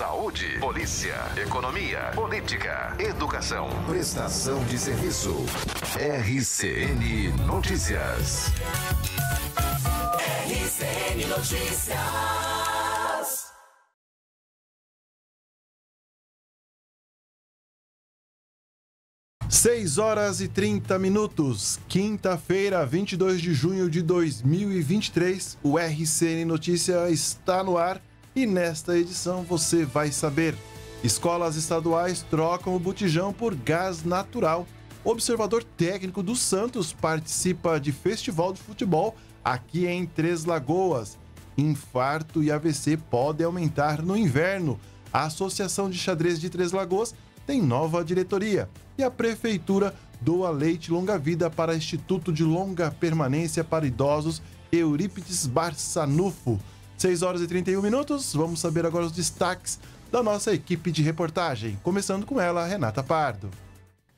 Saúde, polícia, economia, política, educação, prestação de serviço. RCN Notícias. RCN Notícias. Seis horas e trinta minutos, quinta-feira, vinte e dois de junho de dois mil e e três. O RCN Notícias está no ar e nesta edição você vai saber: escolas estaduais trocam o botijão por gás natural. Observador técnico do Santos participa de festival de futebol aqui em Três Lagoas. Infarto e AVC podem aumentar no inverno. A Associação de Xadrez de Três Lagoas tem nova diretoria e a prefeitura doa leite longa vida para Instituto de Longa Permanência para Idosos Eurípides Barçanufo. 6 horas e 31 minutos. Vamos saber agora os destaques da nossa equipe de reportagem, começando com ela, Renata Pardo.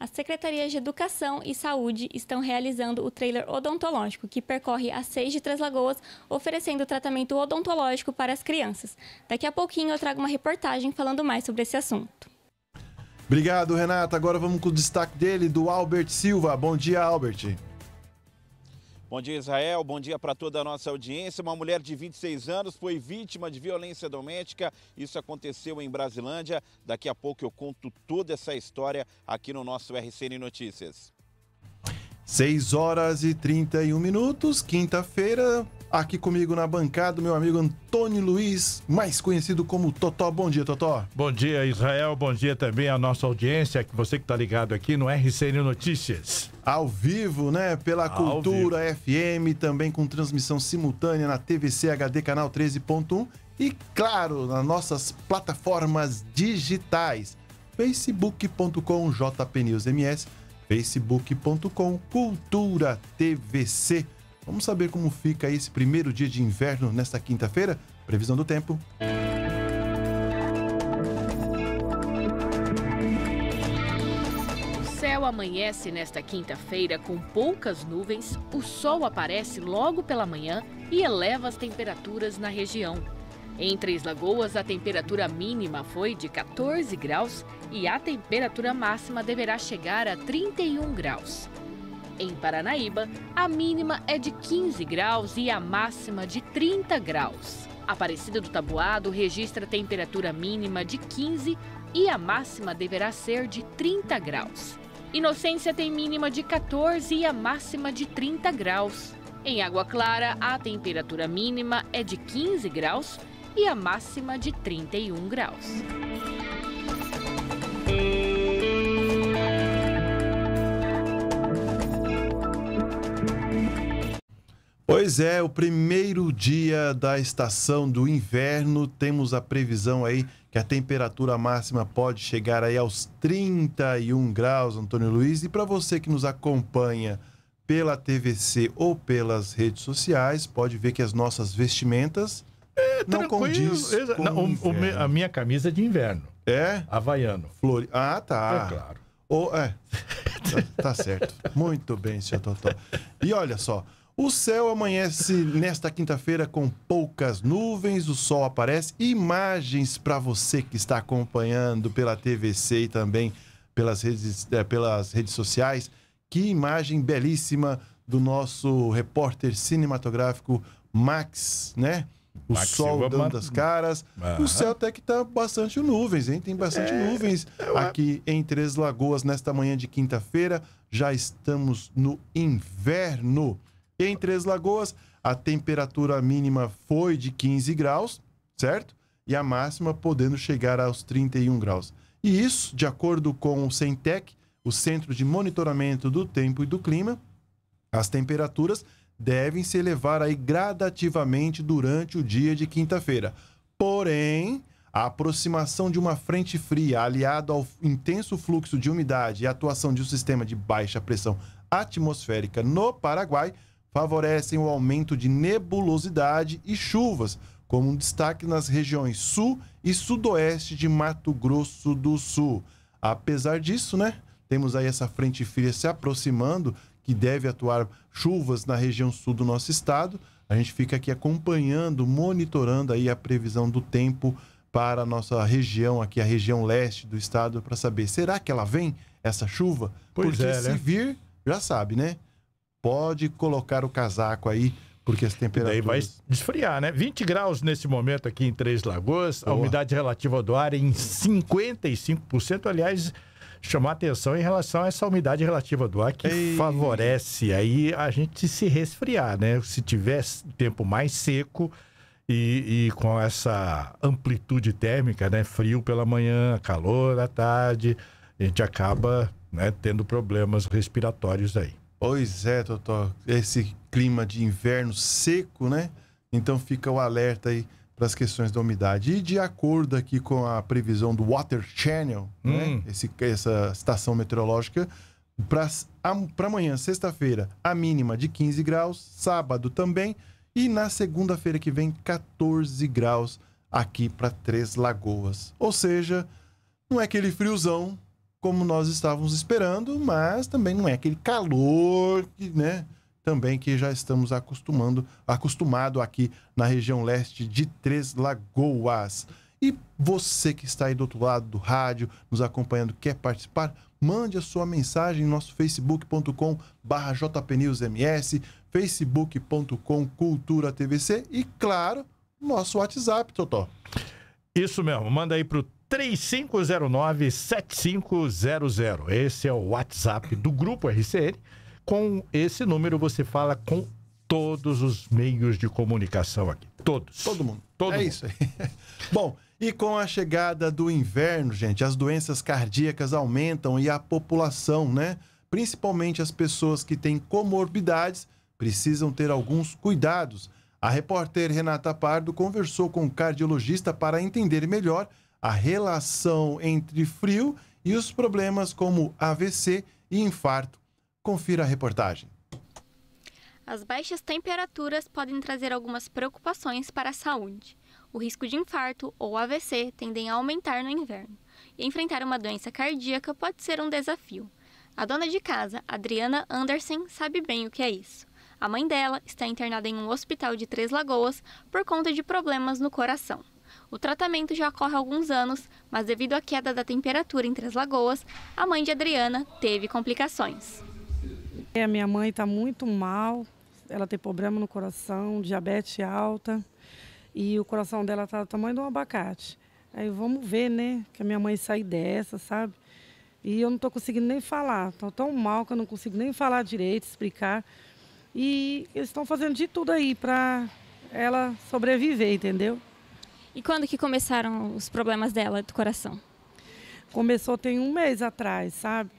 As secretarias de Educação e Saúde estão realizando o trailer odontológico, que percorre as seis de Três Lagoas, oferecendo tratamento odontológico para as crianças. Daqui a pouquinho eu trago uma reportagem falando mais sobre esse assunto. Obrigado, Renata. Agora vamos com o destaque dele, do Albert Silva. Bom dia, Albert. Bom dia, Israel. Bom dia para toda a nossa audiência. Uma mulher de 26 anos foi vítima de violência doméstica. Isso aconteceu em Brasilândia. Daqui a pouco eu conto toda essa história aqui no nosso RCN Notícias. 6 horas e 31 minutos, quinta-feira. Aqui comigo na bancada, meu amigo Antônio Luiz, mais conhecido como Totó. Bom dia, Totó. Bom dia, Israel. Bom dia também à nossa audiência, você que está ligado aqui no RCN Notícias ao vivo, né? Pela ao Cultura vivo. FM, também com transmissão simultânea na TVC HD Canal 13.1 e, claro, nas nossas plataformas digitais. facebook.com jpnewsms, facebook.com cultura tvc. Vamos saber como fica esse primeiro dia de inverno nesta quinta-feira? Previsão do tempo. céu amanhece nesta quinta-feira com poucas nuvens, o sol aparece logo pela manhã e eleva as temperaturas na região. Em Três Lagoas, a temperatura mínima foi de 14 graus e a temperatura máxima deverá chegar a 31 graus. Em Paranaíba, a mínima é de 15 graus e a máxima de 30 graus. Aparecida do Tabuado registra temperatura mínima de 15 e a máxima deverá ser de 30 graus. Inocência tem mínima de 14 e a máxima de 30 graus. Em Água Clara, a temperatura mínima é de 15 graus e a máxima de 31 graus. Pois é, o primeiro dia da estação do inverno, temos a previsão aí que a temperatura máxima pode chegar aí aos 31 graus, Antônio Luiz. E para você que nos acompanha pela TVC ou pelas redes sociais, pode ver que as nossas vestimentas é, não condiz com não, o, o a minha camisa é de inverno. É? Havaiano. Flor... Ah, tá. É claro. Oh, é. tá, tá certo. Muito bem, senhor Totó. E olha só, o céu amanhece nesta quinta-feira com poucas nuvens, o sol aparece. Imagens para você que está acompanhando pela TVC e também pelas redes, é, pelas redes sociais. Que imagem belíssima do nosso repórter cinematográfico Max, né? O Max sol Silva dando as caras. Uhum. O céu até que tá bastante nuvens, hein? Tem bastante é, nuvens é aqui em Três Lagoas nesta manhã de quinta-feira. Já estamos no inverno. Em Três Lagoas, a temperatura mínima foi de 15 graus, certo? E a máxima podendo chegar aos 31 graus. E isso, de acordo com o CENTEC, o Centro de Monitoramento do Tempo e do Clima, as temperaturas devem se elevar aí gradativamente durante o dia de quinta-feira. Porém, a aproximação de uma frente fria, aliado ao intenso fluxo de umidade e a atuação de um sistema de baixa pressão atmosférica no Paraguai, favorecem o aumento de nebulosidade e chuvas, como um destaque nas regiões sul e sudoeste de Mato Grosso do Sul. Apesar disso, né, temos aí essa frente fria se aproximando, que deve atuar chuvas na região sul do nosso estado. A gente fica aqui acompanhando, monitorando aí a previsão do tempo para a nossa região, aqui a região leste do estado, para saber será que ela vem, essa chuva? Pois Porque é, né? se vir, já sabe, né? pode colocar o casaco aí, porque as temperaturas. Daí vai desfriar né? 20 graus nesse momento aqui em Três Lagoas, Boa. a umidade relativa do ar em 55%. Aliás, chamar atenção em relação a essa umidade relativa do ar que Ei. favorece aí a gente se resfriar, né? Se tiver tempo mais seco. E, e, com essa amplitude térmica, né? Frio pela manhã, calor à tarde, a gente acaba né, tendo problemas respiratórios aí. Pois é, Totó. Esse clima de inverno seco, né? Então fica o alerta aí para as questões da umidade. E de acordo aqui com a previsão do Water Channel, né? hum. né? Esse, essa estação meteorológica, para amanhã, sexta-feira, a mínima de 15 graus, sábado também, e na segunda-feira que vem, 14 graus aqui para Três Lagoas. Ou seja, não é aquele friozão, como nós estávamos esperando, mas também não é aquele calor que, né, também que já estamos acostumando, acostumado aqui na região leste de Três Lagoas. E você que está aí do outro lado do rádio, nos acompanhando, quer participar, mande a sua mensagem em nosso facebook.com barra jpnewsms, facebook.com cultura tvc e, claro, nosso WhatsApp, Totó. Isso mesmo, manda aí pro 3509-7500. Esse é o WhatsApp do Grupo RCN. Com esse número você fala com todos os meios de comunicação aqui. Todos. Todo mundo. Todo é mundo. isso aí. Bom, e com a chegada do inverno, gente, as doenças cardíacas aumentam e a população, né? Principalmente as pessoas que têm comorbidades precisam ter alguns cuidados. A repórter Renata Pardo conversou com o cardiologista para entender melhor a relação entre frio e os problemas como AVC e infarto. Confira a reportagem. As baixas temperaturas podem trazer algumas preocupações para a saúde. O risco de infarto ou AVC tendem a aumentar no inverno, e enfrentar uma doença cardíaca pode ser um desafio. A dona de casa, Adriana Andersen, sabe bem o que é isso. A mãe dela está internada em um hospital de Três Lagoas por conta de problemas no coração. O tratamento já ocorre há alguns anos, mas devido à queda da temperatura em Três Lagoas, a mãe de Adriana teve complicações. A minha mãe está muito mal, ela tem problema no coração, diabetes alta e o coração dela está do tamanho de um abacate. Aí vamos ver, né, que a minha mãe sai dessa, sabe? E eu não estou conseguindo nem falar, estou tão mal que eu não consigo nem falar direito, explicar. E eles estão fazendo de tudo aí para ela sobreviver, entendeu? E quando que começaram os problemas dela do coração? Começou tem um mês atrás, sabe?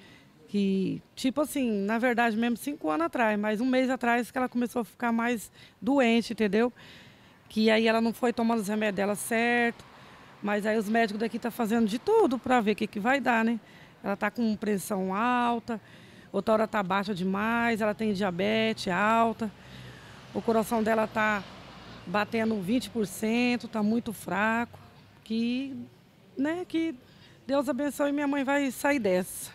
Que, tipo assim, na verdade mesmo cinco anos atrás, mas um mês atrás que ela começou a ficar mais doente, entendeu? Que aí ela não foi tomando os remédios dela certo, mas aí os médicos daqui estão tá fazendo de tudo para ver o que, que vai dar, né? Ela tá com pressão alta, outra hora tá baixa demais, ela tem diabetes alta, o coração dela tá batendo 20%, está muito fraco, que, né, que Deus abençoe e minha mãe vai sair dessa.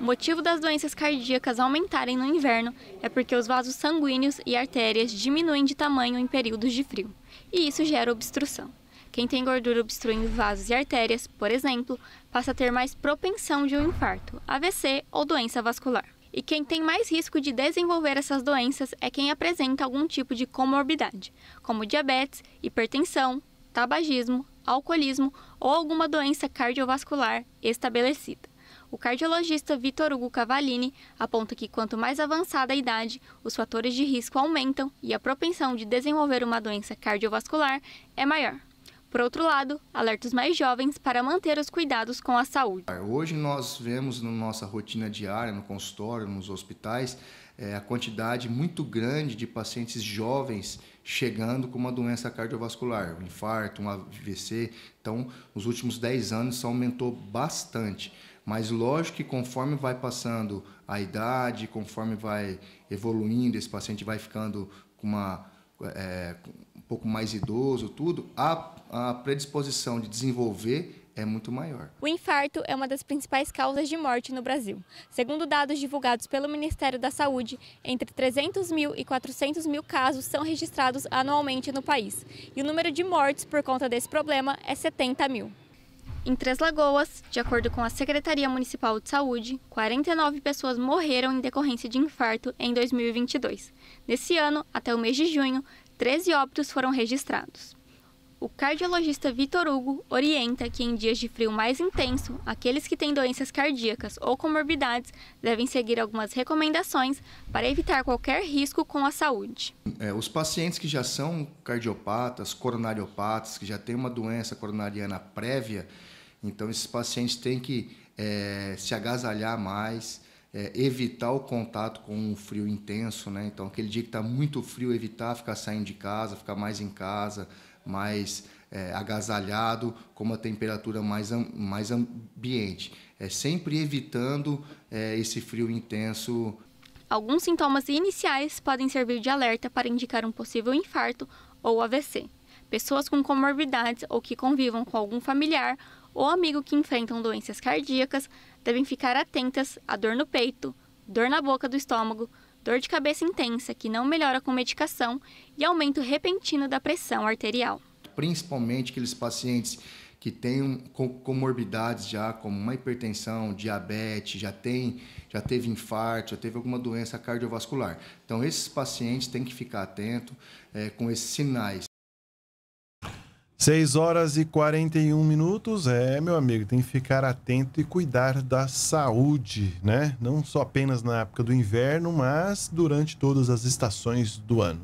O motivo das doenças cardíacas aumentarem no inverno é porque os vasos sanguíneos e artérias diminuem de tamanho em períodos de frio, e isso gera obstrução. Quem tem gordura obstruindo vasos e artérias, por exemplo, passa a ter mais propensão de um infarto, AVC ou doença vascular. E quem tem mais risco de desenvolver essas doenças é quem apresenta algum tipo de comorbidade, como diabetes, hipertensão, tabagismo, alcoolismo ou alguma doença cardiovascular estabelecida. O cardiologista Vitor Hugo Cavalini aponta que quanto mais avançada a idade, os fatores de risco aumentam e a propensão de desenvolver uma doença cardiovascular é maior. Por outro lado, alerta os mais jovens para manter os cuidados com a saúde. Ah, hoje nós vemos na nossa rotina diária, no consultório, nos hospitais, é, a quantidade muito grande de pacientes jovens chegando com uma doença cardiovascular, um infarto, um AVC. Então, nos últimos 10 anos, isso aumentou bastante. Mas lógico que conforme vai passando a idade, conforme vai evoluindo, esse paciente vai ficando com uma, é, um pouco mais idoso, tudo, a a predisposição de desenvolver é muito maior. O infarto é uma das principais causas de morte no Brasil. Segundo dados divulgados pelo Ministério da Saúde, entre 300 mil e 400 mil casos são registrados anualmente no país. E o número de mortes por conta desse problema é 70 mil. Em Três Lagoas, de acordo com a Secretaria Municipal de Saúde, 49 pessoas morreram em decorrência de infarto em 2022. Nesse ano, até o mês de junho, 13 óbitos foram registrados. O cardiologista Vitor Hugo orienta que em dias de frio mais intenso, aqueles que têm doenças cardíacas ou comorbidades devem seguir algumas recomendações para evitar qualquer risco com a saúde. É, os pacientes que já são cardiopatas, coronariopatas, que já têm uma doença coronariana prévia, então esses pacientes têm que é, se agasalhar mais, é, evitar o contato com um frio intenso, né? Então aquele dia que está muito frio, evitar ficar saindo de casa, ficar mais em casa mais é, agasalhado, com uma temperatura mais, mais ambiente. É sempre evitando é, esse frio intenso. Alguns sintomas iniciais podem servir de alerta para indicar um possível infarto ou AVC. Pessoas com comorbidades ou que convivam com algum familiar ou amigo que enfrentam doenças cardíacas devem ficar atentas à dor no peito, dor na boca do estômago, dor de cabeça intensa que não melhora com medicação e aumento repentino da pressão arterial. Principalmente aqueles pacientes que têm comorbidades já, como uma hipertensão, diabetes, já tem, já teve infarto, já teve alguma doença cardiovascular. Então esses pacientes têm que ficar atento é, com esses sinais. 6 horas e 41 minutos. É, meu amigo, tem que ficar atento e cuidar da saúde, né? Não só apenas na época do inverno, mas durante todas as estações do ano.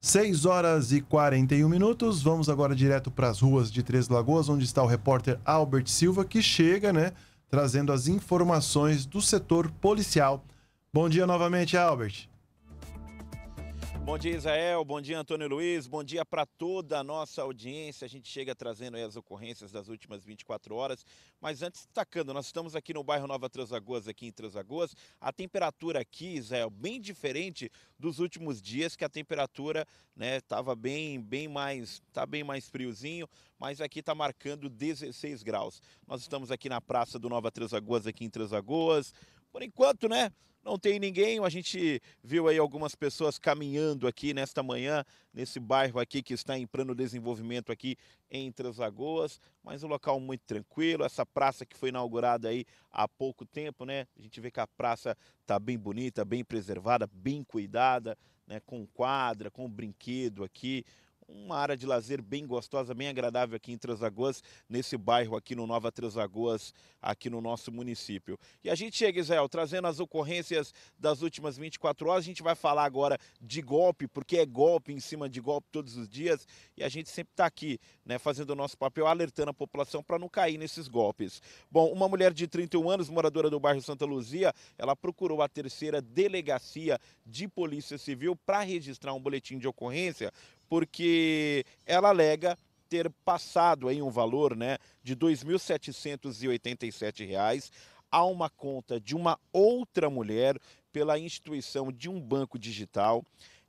6 horas e 41 minutos. Vamos agora direto para as ruas de Três Lagoas, onde está o repórter Albert Silva, que chega, né, trazendo as informações do setor policial. Bom dia novamente, Albert. Bom dia, Israel. Bom dia, Antônio Luiz. Bom dia para toda a nossa audiência. A gente chega trazendo as ocorrências das últimas 24 horas. Mas antes, destacando, nós estamos aqui no bairro Nova Transagoas, aqui em Transagoas. A temperatura aqui, Israel, bem diferente dos últimos dias, que a temperatura né, tava bem, bem mais, tá bem mais friozinho, mas aqui está marcando 16 graus. Nós estamos aqui na Praça do Nova Transagoas, aqui em Transagoas. Por enquanto, né? Não tem ninguém, a gente viu aí algumas pessoas caminhando aqui nesta manhã, nesse bairro aqui que está em plano desenvolvimento aqui entre as lagoas, mas um local muito tranquilo, essa praça que foi inaugurada aí há pouco tempo, né? A gente vê que a praça está bem bonita, bem preservada, bem cuidada, né? com quadra, com brinquedo aqui, uma área de lazer bem gostosa, bem agradável aqui em Três Lagoas, nesse bairro aqui no Nova Três Lagoas, aqui no nosso município. E a gente chega, Israel, trazendo as ocorrências das últimas 24 horas. A gente vai falar agora de golpe, porque é golpe em cima de golpe todos os dias. E a gente sempre está aqui, né, fazendo o nosso papel, alertando a população para não cair nesses golpes. Bom, uma mulher de 31 anos, moradora do bairro Santa Luzia, ela procurou a terceira delegacia de Polícia Civil para registrar um boletim de ocorrência porque ela alega ter passado aí um valor né, de R$ 2.787 a uma conta de uma outra mulher pela instituição de um banco digital.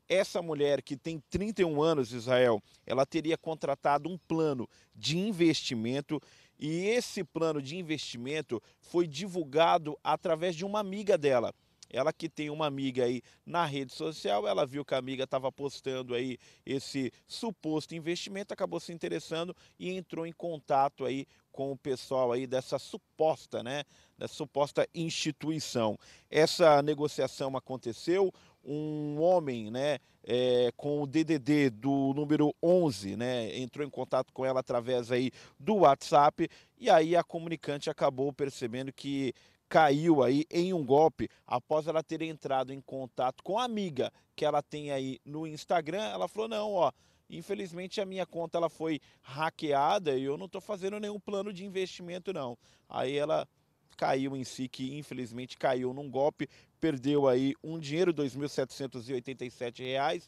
Essa mulher que tem 31 anos, Israel, ela teria contratado um plano de investimento e esse plano de investimento foi divulgado através de uma amiga dela. Ela que tem uma amiga aí na rede social, ela viu que a amiga estava postando aí esse suposto investimento, acabou se interessando e entrou em contato aí com o pessoal aí dessa suposta, né, dessa suposta instituição. Essa negociação aconteceu, um homem, né, é, com o DDD do número 11, né, entrou em contato com ela através aí do WhatsApp e aí a comunicante acabou percebendo que caiu aí em um golpe após ela ter entrado em contato com a amiga que ela tem aí no Instagram. Ela falou: "Não, ó, infelizmente a minha conta ela foi hackeada e eu não estou fazendo nenhum plano de investimento não". Aí ela caiu em si, que infelizmente caiu num golpe, perdeu aí um dinheiro, R$ 2.787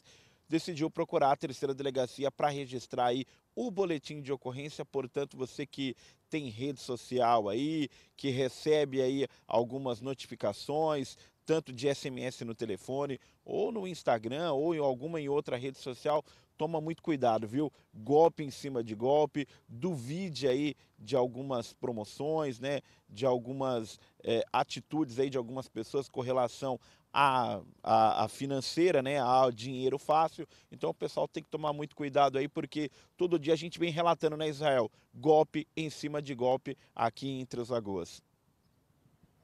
decidiu procurar a terceira delegacia para registrar aí o boletim de ocorrência. Portanto, você que tem rede social aí, que recebe aí algumas notificações, tanto de SMS no telefone, ou no Instagram, ou em alguma em outra rede social, toma muito cuidado, viu? Golpe em cima de golpe, duvide aí de algumas promoções, né? De algumas é, atitudes aí de algumas pessoas com relação a, a, a, financeira, né, a dinheiro fácil. Então o pessoal tem que tomar muito cuidado aí, porque todo dia a gente vem relatando, né, Israel? Golpe em cima de golpe aqui em Três Lagoas.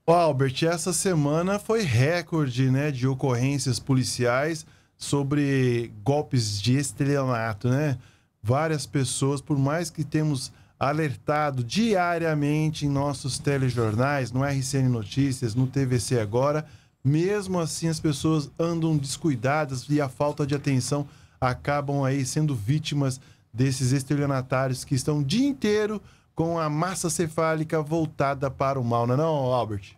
Albert, essa semana foi recorde né, de ocorrências policiais sobre golpes de estelionato, né? Várias pessoas, por mais que temos alertado diariamente em nossos telejornais, no RCN Notícias, no TVC Agora, mesmo assim, as pessoas andam descuidadas e a falta de atenção acabam aí sendo vítimas desses estelionatários que estão o dia inteiro com a massa cefálica voltada para o mal, não é não, Albert?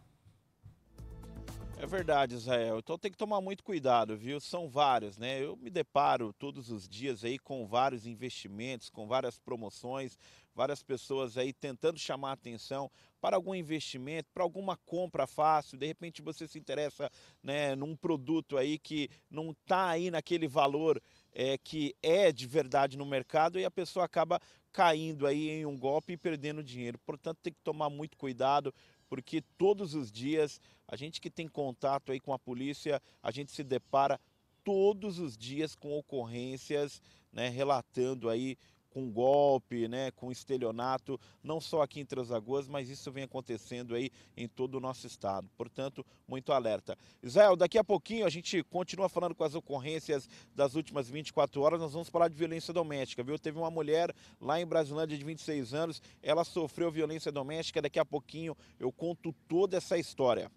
É verdade, Israel. Então tem que tomar muito cuidado, viu? São vários, né? Eu me deparo todos os dias aí com vários investimentos, com várias promoções, várias pessoas aí tentando chamar atenção para algum investimento, para alguma compra fácil, de repente você se interessa né, num produto aí que não está aí naquele valor é, que é de verdade no mercado e a pessoa acaba caindo aí em um golpe e perdendo dinheiro. Portanto, tem que tomar muito cuidado, porque todos os dias a gente que tem contato aí com a polícia, a gente se depara todos os dias com ocorrências, né, relatando aí com golpe, né, com estelionato, não só aqui em Transagoas, mas isso vem acontecendo aí em todo o nosso estado. Portanto, muito alerta. Israel, daqui a pouquinho a gente continua falando com as ocorrências das últimas 24 horas, nós vamos falar de violência doméstica, viu? Teve uma mulher lá em Brasilândia de 26 anos, ela sofreu violência doméstica, daqui a pouquinho eu conto toda essa história.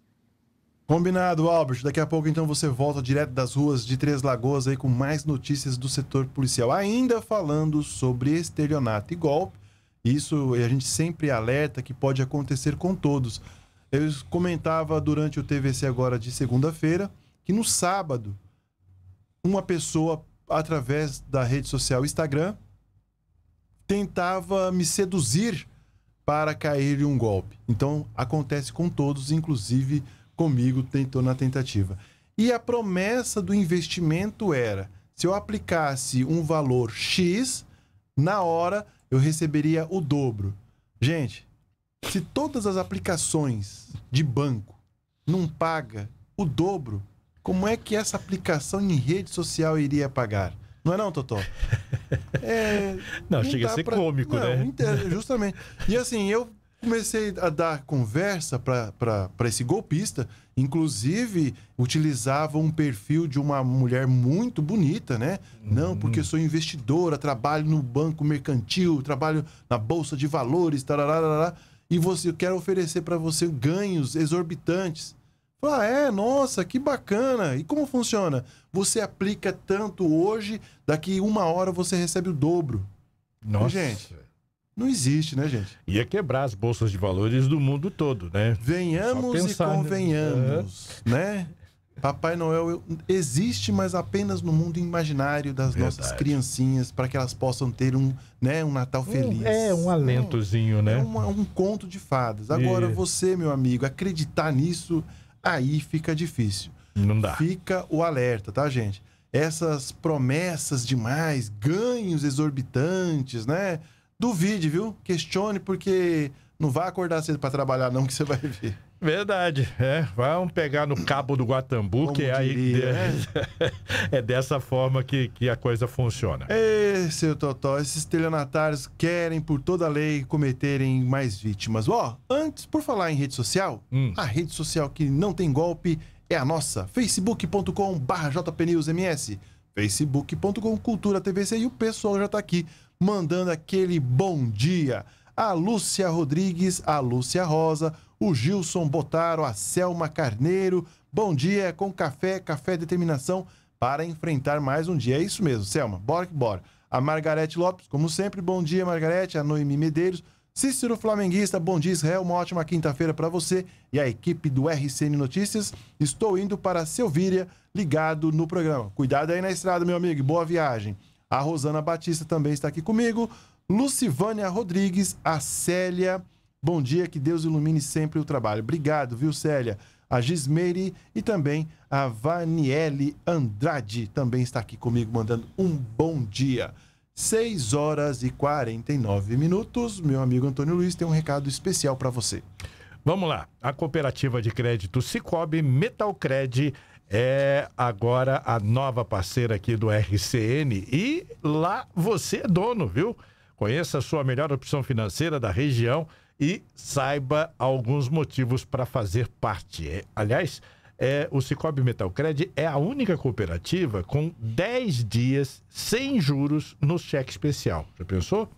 Combinado, Albert. Daqui a pouco, então, você volta direto das ruas de Três Lagoas aí com mais notícias do setor policial. Ainda falando sobre estelionato e golpe. Isso a gente sempre alerta que pode acontecer com todos. Eu comentava durante o TVC agora de segunda-feira que no sábado, uma pessoa, através da rede social Instagram, tentava me seduzir para cair em um golpe. Então, acontece com todos, inclusive comigo tentou na tentativa. E a promessa do investimento era: se eu aplicasse um valor X, na hora eu receberia o dobro. Gente, se todas as aplicações de banco não paga o dobro, como é que essa aplicação em rede social iria pagar? Não é não, Totó? É, não, não, chega a ser pra... cômico, não, né? Justamente. E assim, eu comecei a dar conversa para esse golpista. Inclusive, utilizava um perfil de uma mulher muito bonita, né? Hum. Não, uhum. porque sou investidora, trabalho no banco mercantil, trabalho na bolsa de valores, tal, e você quer oferecer para você ganhos exorbitantes. Fala, ah, é, nossa, que bacana. E como funciona? Você aplica tanto hoje, daqui uma hora você recebe o dobro. Nossa. Gente, não existe, né, gente? Ia quebrar as bolsas de valores do mundo todo, né? Venhamos pensar, e né? convenhamos, né? né? Papai Noel existe, mas apenas no mundo imaginário das Verdade. nossas criancinhas, para que elas possam ter um, né, um Natal feliz. Um, é, um alentozinho, um, né? É uma, um conto de fadas. Agora, e... você, meu amigo, acreditar nisso, aí fica difícil. Não dá. Fica o alerta, tá, gente? Essas promessas demais, ganhos exorbitantes, né? Duvide, viu? Questione, porque não vai acordar cedo para trabalhar, não, que você vai ver. Verdade, é. Vamos pegar no cabo do Guatambu, Como que é diria, aí. É? Né? é dessa forma que, que a coisa funciona. Ei, seu é Totó, esses telionatários querem, por toda a lei, cometerem mais vítimas. Ó, oh, antes, por falar em rede social, hum. a rede social que não tem golpe é a nossa, facebook.com/jpnewsms, facebook.com cultura tvc e o pessoal já tá aqui mandando aquele bom dia. A Lúcia Rodrigues, a Lúcia Rosa, o Gilson Botaro, a Selma Carneiro. Bom dia é com café, café determinação para enfrentar mais um dia. É isso mesmo, Selma. Bora que bora. A Margarete Lopes, como sempre, bom dia, Margarete. A Noemi Medeiros. Cícero Flamenguista, bom dia Israel, uma ótima quinta-feira para você e a equipe do RCN Notícias. Estou indo para Selvíria, ligado no programa. Cuidado aí na estrada, meu amigo, boa viagem. A Rosana Batista também está aqui comigo. Lucivânia Rodrigues, a Célia. Bom dia, que Deus ilumine sempre o trabalho. Obrigado, viu, Célia? A Gismeire e também a Vaniele Andrade também está aqui comigo, mandando um bom dia. 6 horas e 49 minutos. Meu amigo Antônio Luiz tem um recado especial para você. Vamos lá. A cooperativa de crédito Cicobi Metalcred é agora a nova parceira aqui do RCN e lá você é dono, viu? Conheça a sua melhor opção financeira da região e saiba alguns motivos para fazer parte. É, aliás, é, o Cicobi Metalcred é a única cooperativa com 10 dias sem juros no cheque especial. Já pensou?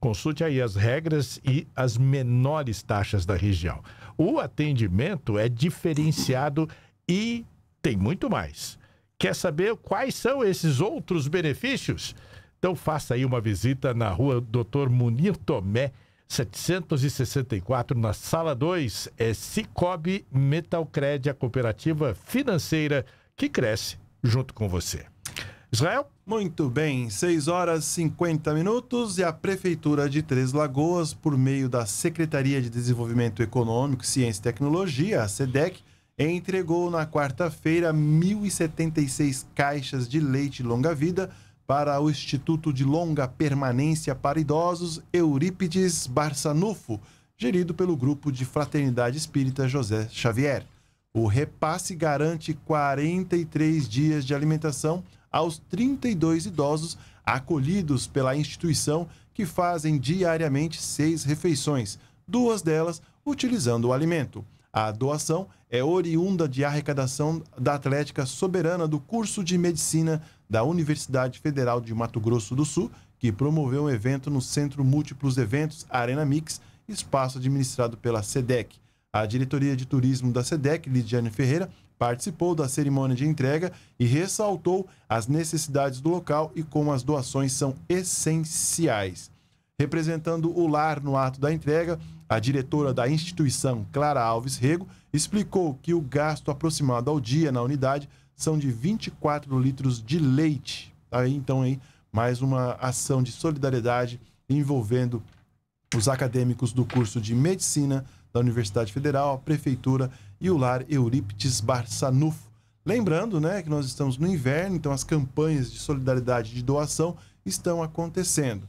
Consulte aí as regras e as menores taxas da região. O atendimento é diferenciado e tem muito mais. Quer saber quais são esses outros benefícios? Então faça aí uma visita na rua Doutor Munir Tomé, 764, na sala 2. É Cicobi Metalcred, a cooperativa financeira que cresce junto com você. Israel? Muito bem, 6 horas 50 minutos e a Prefeitura de Três Lagoas, por meio da Secretaria de Desenvolvimento Econômico, Ciência e Tecnologia, a SEDEC, entregou na quarta-feira 1.076 caixas de leite longa-vida para o Instituto de Longa Permanência para Idosos Eurípides Barçanufo, gerido pelo Grupo de Fraternidade Espírita José Xavier. O repasse garante 43 dias de alimentação aos 32 idosos acolhidos pela instituição que fazem diariamente seis refeições, duas delas utilizando o alimento. A doação é oriunda de arrecadação da Atlética Soberana do curso de medicina da Universidade Federal de Mato Grosso do Sul, que promoveu um evento no Centro Múltiplos Eventos Arena Mix, espaço administrado pela SEDEC. A diretoria de turismo da SEDEC, Lidiane Ferreira, participou da cerimônia de entrega e ressaltou as necessidades do local e como as doações são essenciais. Representando o lar no ato da entrega, a diretora da instituição, Clara Alves Rego, explicou que o gasto aproximado ao dia na unidade são de 24 litros de leite. Aí, então, aí, mais uma ação de solidariedade envolvendo os acadêmicos do curso de Medicina da Universidade Federal, a Prefeitura e o Lar Euríptes Barçanufo. Lembrando né, que nós estamos no inverno, então as campanhas de solidariedade de doação estão acontecendo.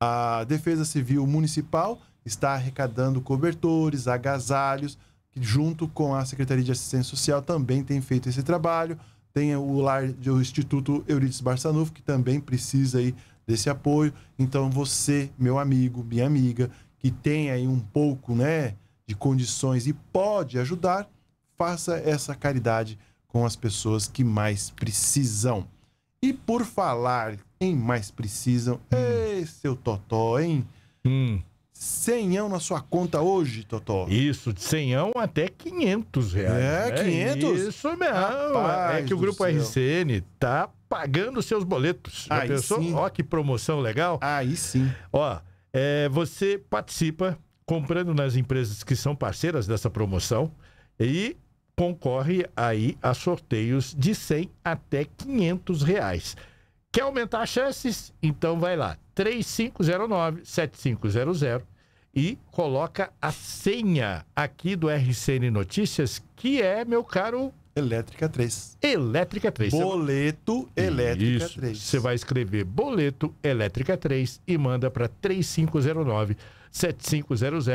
A Defesa Civil Municipal está arrecadando cobertores, agasalhos, que junto com a Secretaria de Assistência Social também tem feito esse trabalho. Tem o lar do Instituto Euridice Barçanufo, que também precisa aí desse apoio. Então, você, meu amigo, minha amiga, que tem aí um pouco né, de condições e pode ajudar, faça essa caridade com as pessoas que mais precisam. E por falar em mais precisam, hum. ei, seu Totó, hein? Hum. 100 na sua conta hoje, Totó. Isso, de 100 até 500 reais. É, né? 500? Isso mesmo. É Rapaz é que o Grupo céu. RCN tá pagando seus boletos. Já Aí pensou? Sim. Ó, que promoção legal. Aí sim. Ó, é, você participa comprando nas empresas que são parceiras dessa promoção e concorre aí a sorteios de 100 até 500 reais. Quer aumentar as chances? Então vai lá, 3509-7500 e coloca a senha aqui do RCN Notícias, que é, meu caro. Elétrica 3. Elétrica 3. Boleto Você... Elétrica Isso. 3. Você vai escrever Boleto Elétrica 3 e manda para 3509 7500.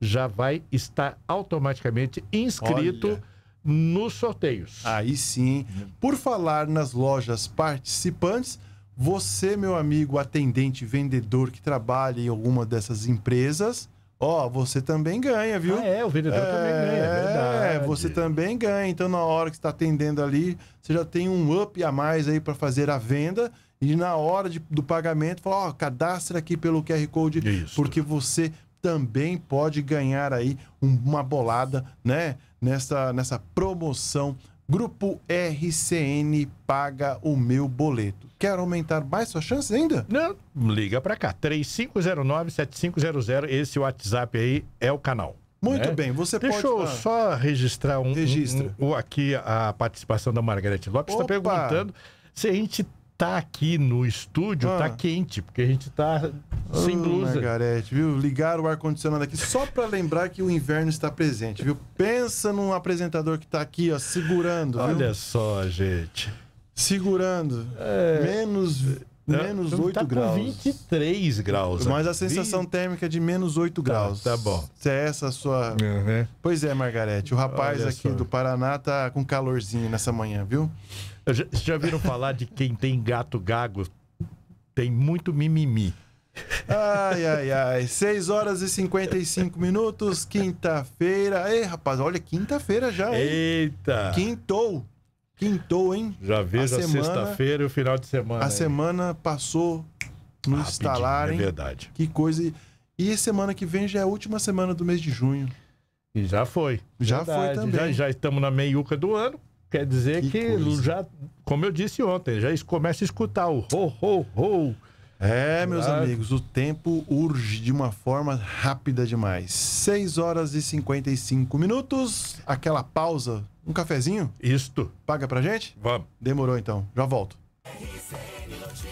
Já vai estar automaticamente inscrito. Olha nos sorteios. Aí sim. Por falar nas lojas participantes, você, meu amigo atendente, vendedor que trabalha em alguma dessas empresas, ó, você também ganha, viu? Ah, é, o vendedor é, também ganha, é, é verdade. É, você também ganha. Então, na hora que está atendendo ali, você já tem um up a mais aí para fazer a venda. E na hora de, do pagamento, fala, ó, cadastra aqui pelo QR Code, Isso. porque você também pode ganhar aí uma bolada, né? Nessa, nessa promoção Grupo RCN paga o meu boleto. Quer aumentar mais suas chances ainda? Não, liga para cá. 3509-7500. Esse WhatsApp aí é o canal. Muito né? bem, você Deixa pode. Deixa eu só registrar um, Registra. um, um, aqui a participação da Margarete Lopes. Está perguntando se a gente tá aqui no estúdio, tá ah. tá quente, porque a gente tá sem oh, blusa. Margarete, viu? Ligaram o ar-condicionado aqui só para lembrar que o inverno está presente, viu? Pensa num apresentador que tá aqui, ó, segurando. Olha só, gente. Segurando. É... Menos. Menos Não, 8 tá graus. 23 graus. Mas a sensação térmica é de menos 8 tá, graus. tá bom. é essa a sua. Uhum. Pois é, Margarete. O rapaz Olha aqui só. do Paraná tá com calorzinho nessa manhã, viu? Já, já viram falar de quem tem gato gago? Tem muito mimimi. Ai, ai, ai. 6 horas e 55 minutos, quinta-feira. Ei, rapaz, olha, quinta-feira já, hein? Eita! Quintou. Quintou, hein? Já vejo a, a sexta-feira e o final de semana. A hein? semana passou no instalar, é hein? É verdade. Que coisa. E semana que vem já é a última semana do mês de junho. E já foi. Já verdade. foi também. Já, já estamos na meiuca do ano. Quer dizer que, que já, como eu disse ontem, já começa a escutar o ho, ho, ho. É, meus amigos, o tempo urge de uma forma rápida demais. 6 horas e 55 minutos, aquela pausa, um cafezinho? Isto. Paga pra gente? Vamos. Demorou então, já volto. RCN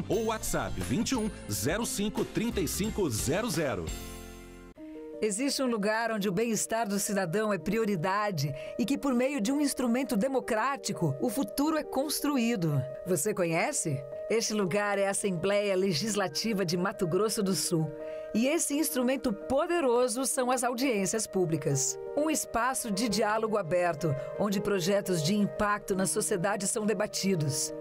ou WhatsApp 21 05 00. Existe um lugar onde o bem-estar do cidadão é prioridade e que, por meio de um instrumento democrático, o futuro é construído. Você conhece? Este lugar é a Assembleia Legislativa de Mato Grosso do Sul. E esse instrumento poderoso são as audiências públicas. Um espaço de diálogo aberto, onde projetos de impacto na sociedade são debatidos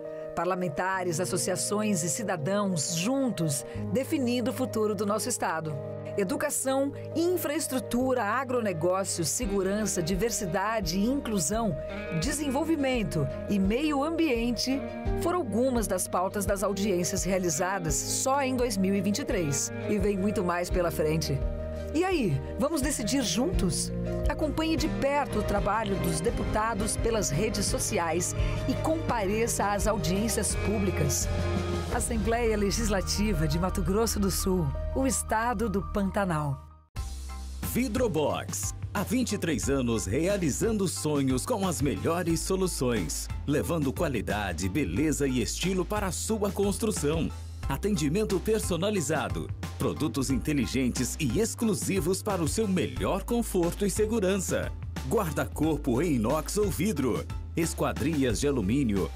parlamentares, associações e cidadãos juntos definindo o futuro do nosso Estado. Educação, infraestrutura, agronegócio, segurança, diversidade e inclusão, desenvolvimento e meio ambiente foram algumas das pautas das audiências realizadas só em 2023. E vem muito mais pela frente. E aí, vamos decidir juntos? Acompanhe de perto o trabalho dos deputados pelas redes sociais e compareça às audiências públicas. Assembleia Legislativa de Mato Grosso do Sul, o estado do Pantanal. Vidrobox. Há 23 anos realizando sonhos com as melhores soluções, levando qualidade, beleza e estilo para a sua construção atendimento personalizado, produtos inteligentes e exclusivos para o seu melhor conforto e segurança, guarda-corpo em inox ou vidro, esquadrias de alumínio,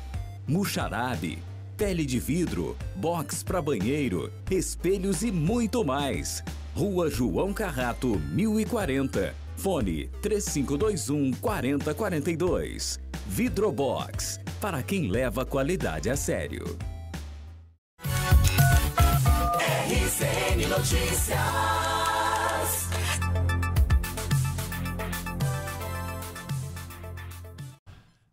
muxarabe, pele de vidro, box para banheiro, espelhos e muito mais. Rua João Carrato, 1040. Fone 3521 4042. Vidrobox, para quem leva qualidade a sério. CBN Notícias.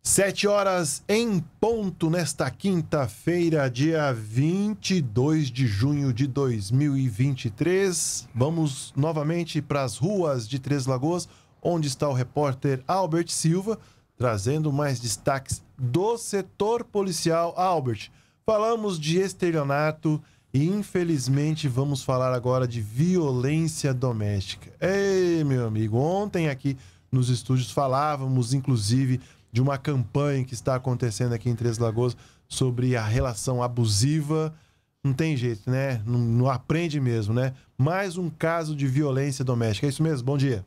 Sete horas em ponto nesta quinta-feira, dia 22 de junho de 2023. Vamos novamente para as ruas de Três Lagoas, onde está o repórter Albert Silva, trazendo mais destaques do setor policial. Albert, falamos de estelionato, e infelizmente vamos falar agora de violência doméstica. Ei, meu amigo, ontem aqui nos estúdios falávamos, inclusive, de uma campanha que está acontecendo aqui em Três Lagoas sobre a relação abusiva. Não tem jeito, né? Não, não aprende mesmo, né? Mais um caso de violência doméstica. É isso mesmo? Bom dia.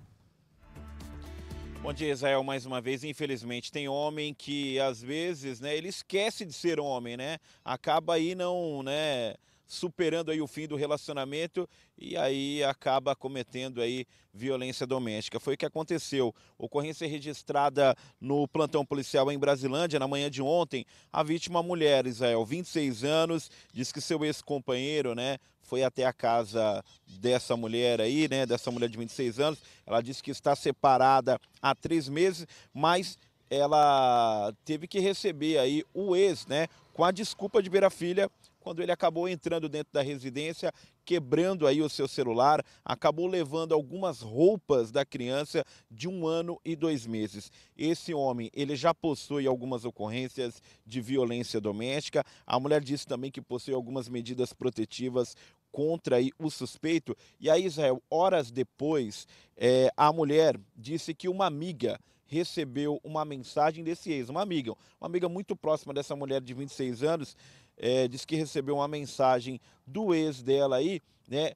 Bom dia, Israel, mais uma vez. Infelizmente, tem homem que, às vezes, né, ele esquece de ser homem, né? Acaba aí não, né? superando aí o fim do relacionamento e aí acaba cometendo aí violência doméstica. Foi o que aconteceu. Ocorrência registrada no plantão policial em Brasilândia na manhã de ontem. A vítima mulher, Israel, 26 anos, diz que seu ex-companheiro, né, foi até a casa dessa mulher aí, né, dessa mulher de 26 anos. Ela disse que está separada há três meses, mas ela teve que receber aí o ex, né, com a desculpa de ver a filha quando ele acabou entrando dentro da residência, quebrando aí o seu celular, acabou levando algumas roupas da criança de um ano e dois meses. Esse homem, ele já possui algumas ocorrências de violência doméstica. A mulher disse também que possui algumas medidas protetivas contra aí, o suspeito. E aí, Israel, horas depois, é, a mulher disse que uma amiga recebeu uma mensagem desse ex, uma amiga, uma amiga muito próxima dessa mulher de 26 anos, é, diz que recebeu uma mensagem do ex dela aí, né?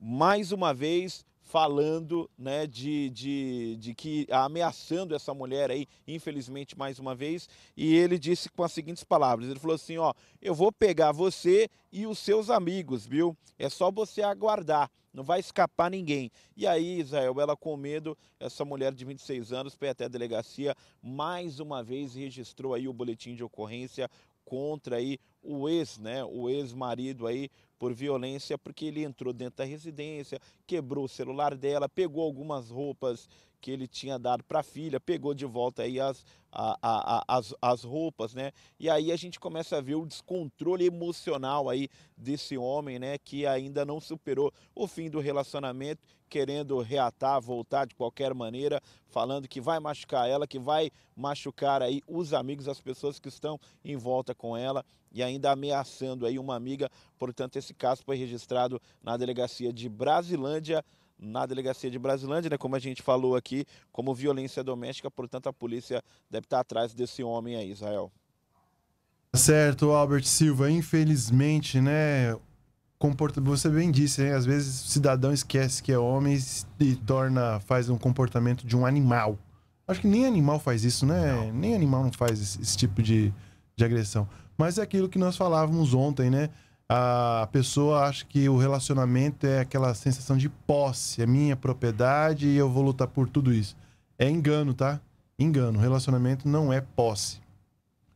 Mais uma vez falando, né, de, de, de que ameaçando essa mulher aí, infelizmente mais uma vez, e ele disse com as seguintes palavras, ele falou assim, ó, eu vou pegar você e os seus amigos, viu? É só você aguardar, não vai escapar ninguém. E aí, Israel, ela com medo, essa mulher de 26 anos foi até a delegacia, mais uma vez registrou aí o boletim de ocorrência contra aí o ex, né, o ex-marido aí por violência, porque ele entrou dentro da residência, quebrou o celular dela, pegou algumas roupas que ele tinha dado para a filha, pegou de volta aí as, a, a, a, as, as roupas, né? E aí a gente começa a ver o descontrole emocional aí desse homem, né? Que ainda não superou o fim do relacionamento, querendo reatar, voltar de qualquer maneira, falando que vai machucar ela, que vai machucar aí os amigos, as pessoas que estão em volta com ela e ainda ameaçando aí uma amiga. Portanto, esse caso foi registrado na delegacia de Brasilândia, na delegacia de Brasilândia, né? Como a gente falou aqui, como violência doméstica, portanto a polícia deve estar atrás desse homem aí, Israel. Certo, Albert Silva, infelizmente, né? Comporta... Você bem disse, né? Às vezes o cidadão esquece que é homem e torna, faz um comportamento de um animal. Acho que nem animal faz isso, né? Não. Nem animal não faz esse, esse tipo de, de agressão. Mas é aquilo que nós falávamos ontem, né? a pessoa acha que o relacionamento é aquela sensação de posse, é minha propriedade e eu vou lutar por tudo isso. É engano, tá? Engano. Relacionamento não é posse.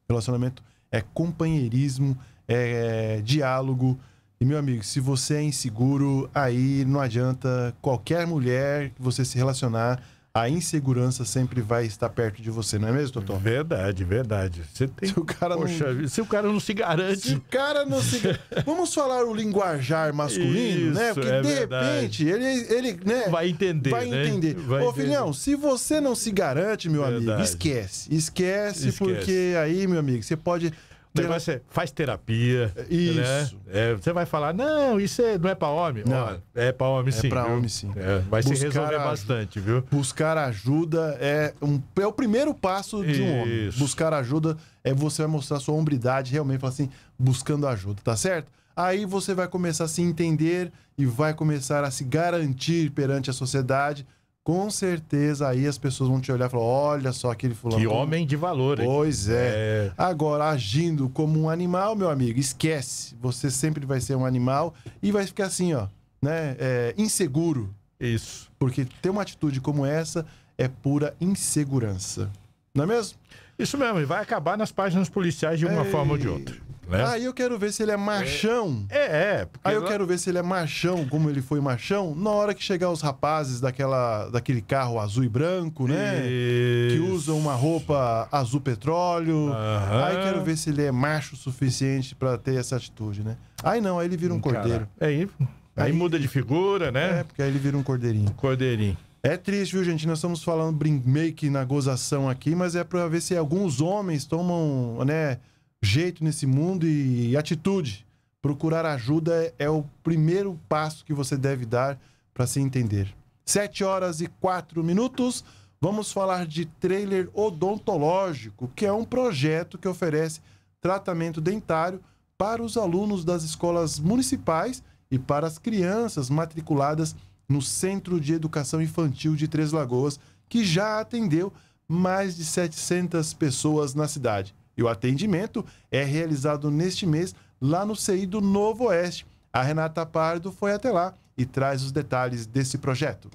Relacionamento é companheirismo, é, é diálogo. E meu amigo, se você é inseguro, aí não adianta qualquer mulher que você se relacionar, a insegurança sempre vai estar perto de você, não é mesmo, Totó? Verdade, verdade. Você tem... se, o cara Poxa, não... se o cara não se garante. Se o cara não se Vamos falar o linguajar masculino, né? Isso, né? Porque é de verdade. repente ele, ele né? vai entender. Vai né? entender. Vai Ô, entender. filhão, se você não se garante, meu verdade. amigo, esquece. esquece. Esquece, porque aí, meu amigo, você pode Tera... Você faz terapia. Isso. Né? É, você vai falar, não, isso é, não é para homem? Não. é para é homem sim. É para homem sim. vai buscar se resolver a... bastante, viu? Buscar ajuda é, um, é o primeiro passo de isso. um homem. Buscar ajuda é você vai mostrar sua hombridade realmente, falar assim, buscando ajuda, tá certo? Aí você vai começar a se entender e vai começar a se garantir perante a sociedade com certeza aí as pessoas vão te olhar e falar: olha só aquele fulano. Que homem de valor, hein? Pois é. é. Agora, agindo como um animal, meu amigo, esquece. Você sempre vai ser um animal e vai ficar assim, ó, né? É, inseguro. Isso. Porque ter uma atitude como essa é pura insegurança. Não é mesmo? Isso mesmo, e vai acabar nas páginas policiais de uma Ei, é forma ou de outra. Né? Aí eu quero ver se ele é machão. É, é. é aí eu quero ver se ele é machão, como ele foi machão, na hora que chegar os rapazes daquela, daquele carro azul e branco, né? Isso. Que usam uma roupa azul petróleo. Aham. Aí quero ver se ele é macho o suficiente para ter essa atitude, né? Aí não, aí ele vira um cordeiro. é Aí, aí, muda de figura, né? É, porque aí ele vira um cordeirinho. Cordeirinho. É triste, viu, gente? Nós estamos falando bring make na gozação aqui, mas é para ver se alguns homens tomam, né, jeito nesse mundo e, e atitude. Procurar ajuda é, é o primeiro passo que você deve dar para se entender. 7 horas e 4 minutos. Vamos falar de trailer odontológico, que é um projeto que oferece tratamento dentário para os alunos das escolas municipais e para as crianças matriculadas no Centro de Educação Infantil de Três Lagoas, que já atendeu mais de 700 pessoas na cidade. E o atendimento é realizado neste mês lá no CI do Novo Oeste. A Renata Pardo foi até lá e traz os detalhes desse projeto.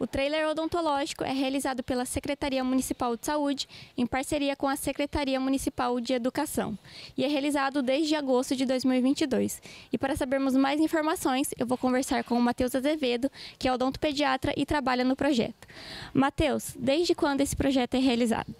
O trailer odontológico é realizado pela Secretaria Municipal de Saúde em parceria com a Secretaria Municipal de Educação e é realizado desde agosto de 2022. E para sabermos mais informações, eu vou conversar com o Matheus Azevedo, que é odontopediatra e trabalha no projeto. Matheus, desde quando esse projeto é realizado?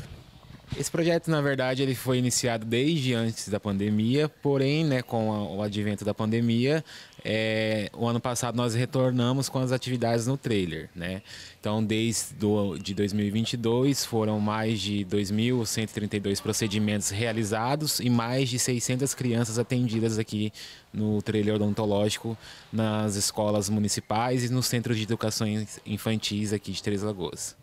Esse projeto, na verdade, ele foi iniciado desde antes da pandemia, porém, né, com a, o advento da pandemia, é, o ano passado nós retornamos com as atividades no trailer, né? Então, desde do, de 2022 foram mais de 2.132 procedimentos realizados e mais de 600 crianças atendidas aqui no trailer odontológico nas escolas municipais e nos centros de educação infantis aqui de Três Lagoas.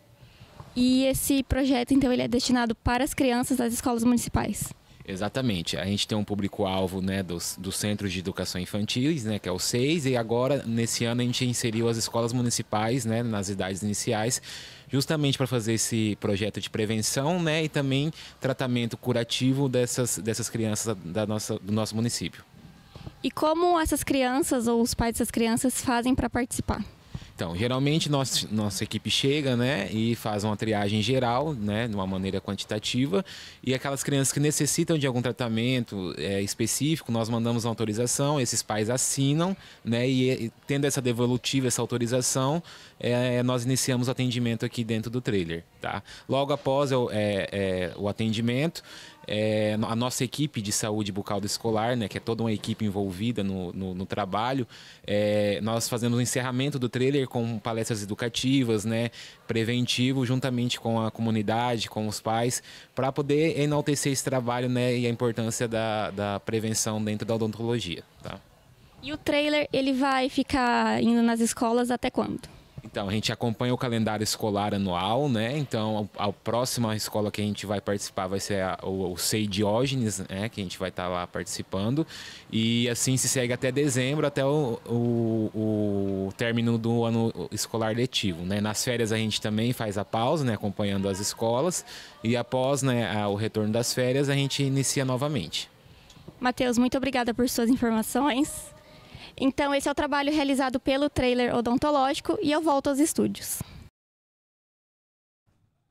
E esse projeto, então, ele é destinado para as crianças das escolas municipais. Exatamente. A gente tem um público-alvo né, dos, dos centros de educação infantis, né, que é o seis e agora, nesse ano, a gente inseriu as escolas municipais né, nas idades iniciais, justamente para fazer esse projeto de prevenção né, e também tratamento curativo dessas, dessas crianças da nossa, do nosso município. E como essas crianças ou os pais dessas crianças fazem para participar? Então, geralmente nossa, nossa equipe chega, né, e faz uma triagem geral, né, de uma maneira quantitativa, e aquelas crianças que necessitam de algum tratamento é, específico, nós mandamos uma autorização, esses pais assinam, né, e, e tendo essa devolutiva, essa autorização, é, é, nós iniciamos o atendimento aqui dentro do trailer. Tá? Logo após o, é, é, o atendimento, é, a nossa equipe de saúde bucal do escolar, né, que é toda uma equipe envolvida no, no, no trabalho, é, nós fazemos o encerramento do trailer com palestras educativas, né, preventivo, juntamente com a comunidade, com os pais, para poder enaltecer esse trabalho né, e a importância da, da prevenção dentro da odontologia. Tá? E o trailer ele vai ficar indo nas escolas até quando? Então, a gente acompanha o calendário escolar anual, né? Então, a, a próxima escola que a gente vai participar vai ser a, o, o Diógenes, né? Que a gente vai estar tá lá participando. E assim se segue até dezembro, até o, o, o término do ano escolar letivo, né? Nas férias a gente também faz a pausa, né? Acompanhando as escolas. E após né, a, o retorno das férias, a gente inicia novamente. Matheus, muito obrigada por suas informações. Então, esse é o trabalho realizado pelo trailer odontológico e eu volto aos estúdios.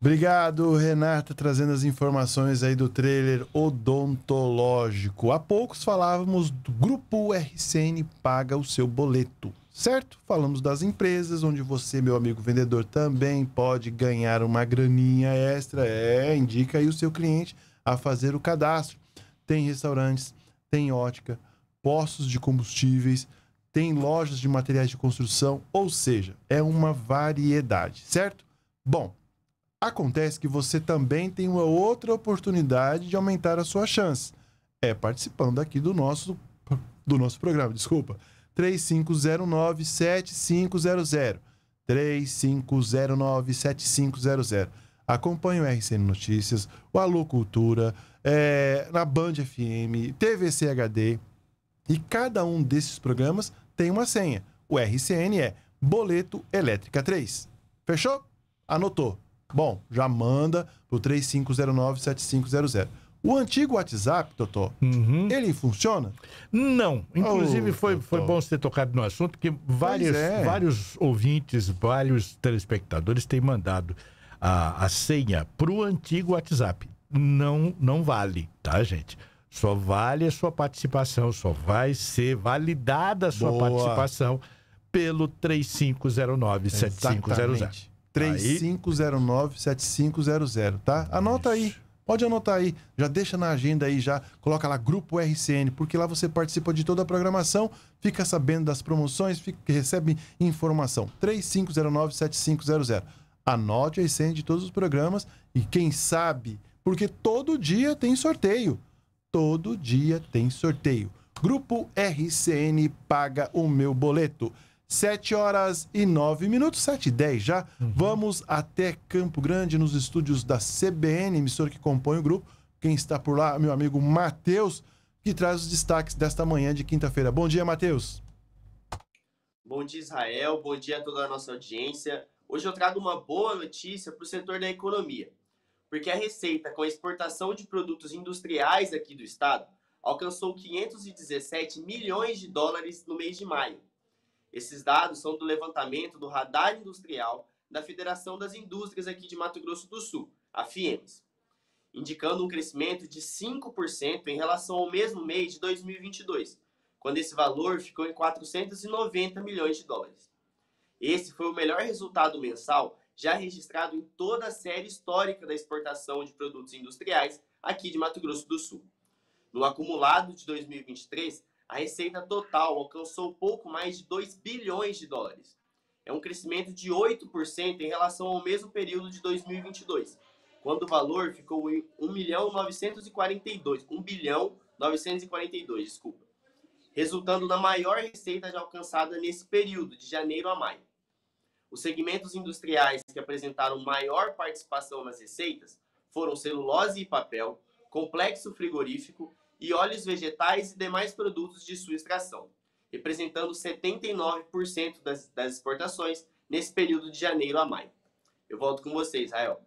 Obrigado, Renata, trazendo as informações aí do trailer odontológico. Há poucos falávamos do grupo RCN Paga o Seu Boleto, certo? Falamos das empresas, onde você, meu amigo vendedor, também pode ganhar uma graninha extra. É, indica aí o seu cliente a fazer o cadastro. Tem restaurantes, tem ótica, postos de combustíveis, tem lojas de materiais de construção, ou seja, é uma variedade, certo? Bom, acontece que você também tem uma outra oportunidade de aumentar a sua chance. É participando aqui do nosso do nosso programa, desculpa. 3509-7500. 3509-7500. Acompanhe o RCN Notícias, o Alô Cultura, é, na Band FM, TVCHD, e cada um desses programas tem uma senha. O RCN é Boleto Elétrica 3. Fechou? Anotou. Bom, já manda pro 3509-7500. O antigo WhatsApp, doutor, uhum. ele funciona? Não. Inclusive, oh, foi, foi bom você ter tocado no assunto, porque vários, é. vários ouvintes, vários telespectadores têm mandado a, a senha pro antigo WhatsApp. Não, não vale, tá, gente? Só vale a sua participação, só vai ser validada a sua Boa. participação pelo 3509-7500. 3509-7500, tá? Anota aí. Pode anotar aí, já deixa na agenda aí, já coloca lá Grupo RCN, porque lá você participa de toda a programação, fica sabendo das promoções, fica, recebe informação. 3509-7500. Anote a ICN de todos os programas e quem sabe, porque todo dia tem sorteio todo dia tem sorteio. Grupo RCN paga o meu boleto. 7 horas e 9 minutos, 7 e 10 já. Uhum. Vamos até Campo Grande, nos estúdios da CBN, emissora que compõe o grupo. Quem está por lá, meu amigo Matheus, que traz os destaques desta manhã de quinta-feira. Bom dia, Matheus. Bom dia, Israel. Bom dia a toda a nossa audiência. Hoje eu trago uma boa notícia para o setor da economia porque a receita com a exportação de produtos industriais aqui do estado alcançou 517 milhões de dólares no mês de maio. Esses dados são do levantamento do radar industrial da Federação das Indústrias aqui de Mato Grosso do Sul, a FIEMS, indicando um crescimento de 5% em relação ao mesmo mês de 2022, quando esse valor ficou em 490 milhões de dólares. Esse foi o melhor resultado mensal já registrado em toda a série histórica da exportação de produtos industriais aqui de Mato Grosso do Sul. No acumulado de 2023, a receita total alcançou pouco mais de 2 bilhões de dólares. É um crescimento de 8% em relação ao mesmo período de 2022, quando o valor ficou em 1 milhão 942, 1 bilhão 942, desculpa, resultando na maior receita já alcançada nesse período de janeiro a maio. Os segmentos industriais que apresentaram maior participação nas receitas foram celulose e papel, complexo frigorífico e óleos vegetais e demais produtos de sua extração, representando 79% das, das exportações nesse período de janeiro a maio. Eu volto com você, Israel.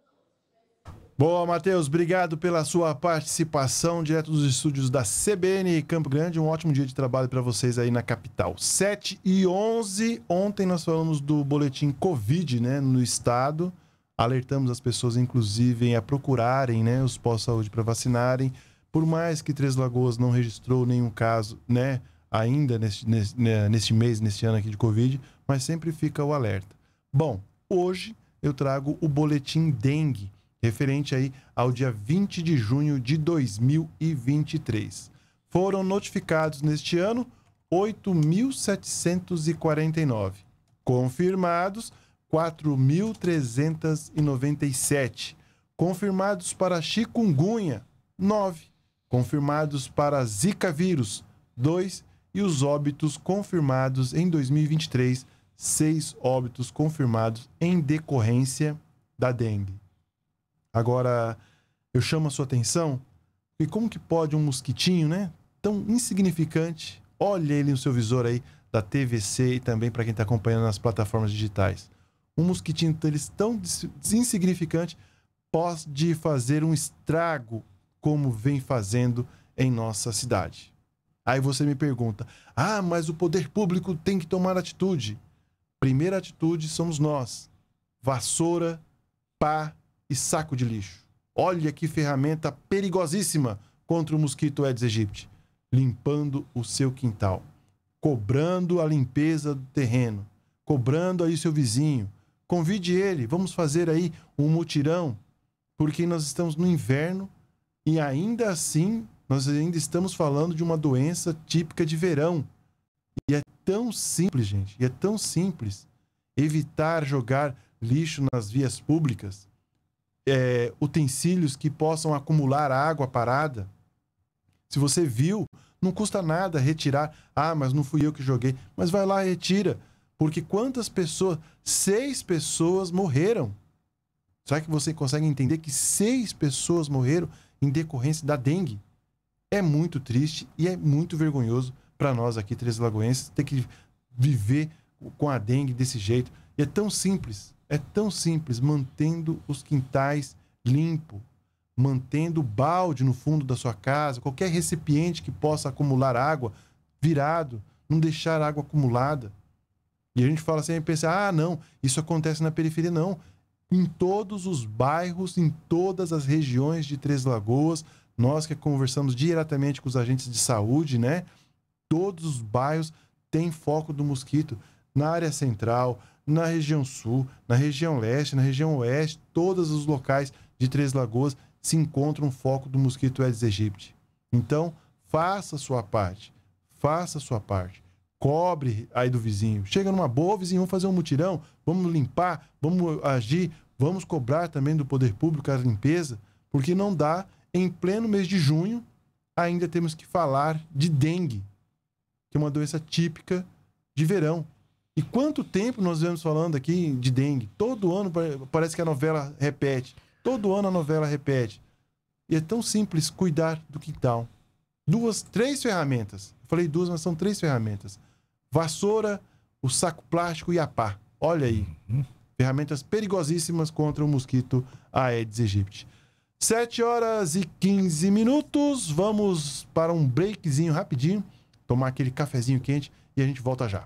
Boa, Matheus, obrigado pela sua participação direto dos estúdios da CBN Campo Grande. Um ótimo dia de trabalho para vocês aí na capital. 7 e 11, ontem nós falamos do boletim Covid, né, no estado. Alertamos as pessoas, inclusive, a procurarem, né, os pós-saúde para vacinarem. Por mais que Três Lagoas não registrou nenhum caso, né, ainda neste, neste, né, neste mês, neste ano aqui de Covid, mas sempre fica o alerta. Bom, hoje eu trago o boletim dengue referente aí ao dia 20 de junho de 2023. Foram notificados neste ano 8.749, confirmados 4.397, confirmados para chikungunya 9, confirmados para zika vírus 2 e os óbitos confirmados em 2023, 6 óbitos confirmados em decorrência da dengue. Agora, eu chamo a sua atenção e como que pode um mosquitinho, né? Tão insignificante, olha ele no seu visor aí da TVC e também para quem está acompanhando nas plataformas digitais. Um mosquitinho deles tão insignificante pode fazer um estrago como vem fazendo em nossa cidade. Aí você me pergunta: ah, mas o poder público tem que tomar atitude. Primeira atitude somos nós. Vassoura, pá, e saco de lixo. Olha que ferramenta perigosíssima contra o mosquito Aedes aegypti. Limpando o seu quintal, cobrando a limpeza do terreno, cobrando aí seu vizinho. Convide ele, vamos fazer aí um mutirão, porque nós estamos no inverno e ainda assim nós ainda estamos falando de uma doença típica de verão. E é tão simples, gente, e é tão simples evitar jogar lixo nas vias públicas, é, utensílios que possam acumular água parada. Se você viu, não custa nada retirar. Ah, mas não fui eu que joguei. Mas vai lá e retira. Porque quantas pessoas? Seis pessoas morreram. Será que você consegue entender que seis pessoas morreram em decorrência da dengue? É muito triste e é muito vergonhoso para nós aqui, Três Lagoenses, ter que viver com a dengue desse jeito. E é tão simples. É tão simples, mantendo os quintais limpos, mantendo o balde no fundo da sua casa, qualquer recipiente que possa acumular água virado, não deixar água acumulada. E a gente fala sempre, pensa, ah, não, isso acontece na periferia. Não. Em todos os bairros, em todas as regiões de Três Lagoas, nós que conversamos diretamente com os agentes de saúde, né? Todos os bairros têm foco do mosquito. Na área central, na região sul, na região leste, na região oeste, todos os locais de Três Lagoas se encontram um foco do mosquito Aedes aegypti. Então, faça a sua parte. Faça a sua parte. Cobre aí do vizinho. Chega numa boa, vizinho, vamos fazer um mutirão, vamos limpar, vamos agir, vamos cobrar também do poder público a limpeza, porque não dá em pleno mês de junho ainda temos que falar de dengue, que é uma doença típica de verão. E quanto tempo nós vemos falando aqui de dengue? Todo ano parece que a novela repete. Todo ano a novela repete. E é tão simples cuidar do quintal. Duas, três ferramentas. falei duas, mas são três ferramentas: vassoura, o saco plástico e a pá. Olha aí. Uhum. Ferramentas perigosíssimas contra o mosquito Aedes aegypti. 7 horas e 15 minutos. Vamos para um breakzinho rapidinho, tomar aquele cafezinho quente e a gente volta já.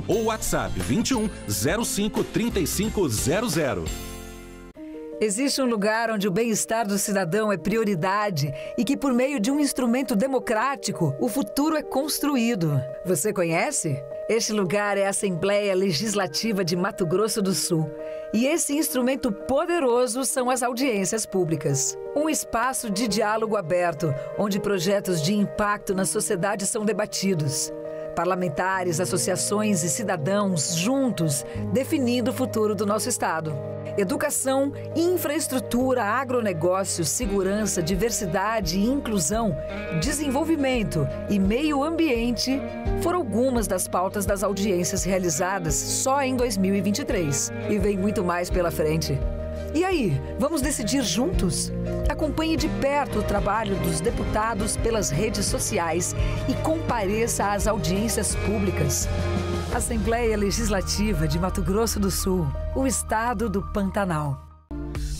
ou WhatsApp 21 05 35 00. Existe um lugar onde o bem-estar do cidadão é prioridade e que, por meio de um instrumento democrático, o futuro é construído. Você conhece? Este lugar é a Assembleia Legislativa de Mato Grosso do Sul. E esse instrumento poderoso são as audiências públicas. Um espaço de diálogo aberto, onde projetos de impacto na sociedade são debatidos. Parlamentares, associações e cidadãos juntos definindo o futuro do nosso Estado. Educação, infraestrutura, agronegócio, segurança, diversidade e inclusão, desenvolvimento e meio ambiente foram algumas das pautas das audiências realizadas só em 2023. E vem muito mais pela frente. E aí, vamos decidir juntos? Acompanhe de perto o trabalho dos deputados pelas redes sociais e compareça às audiências públicas. Assembleia Legislativa de Mato Grosso do Sul, o Estado do Pantanal.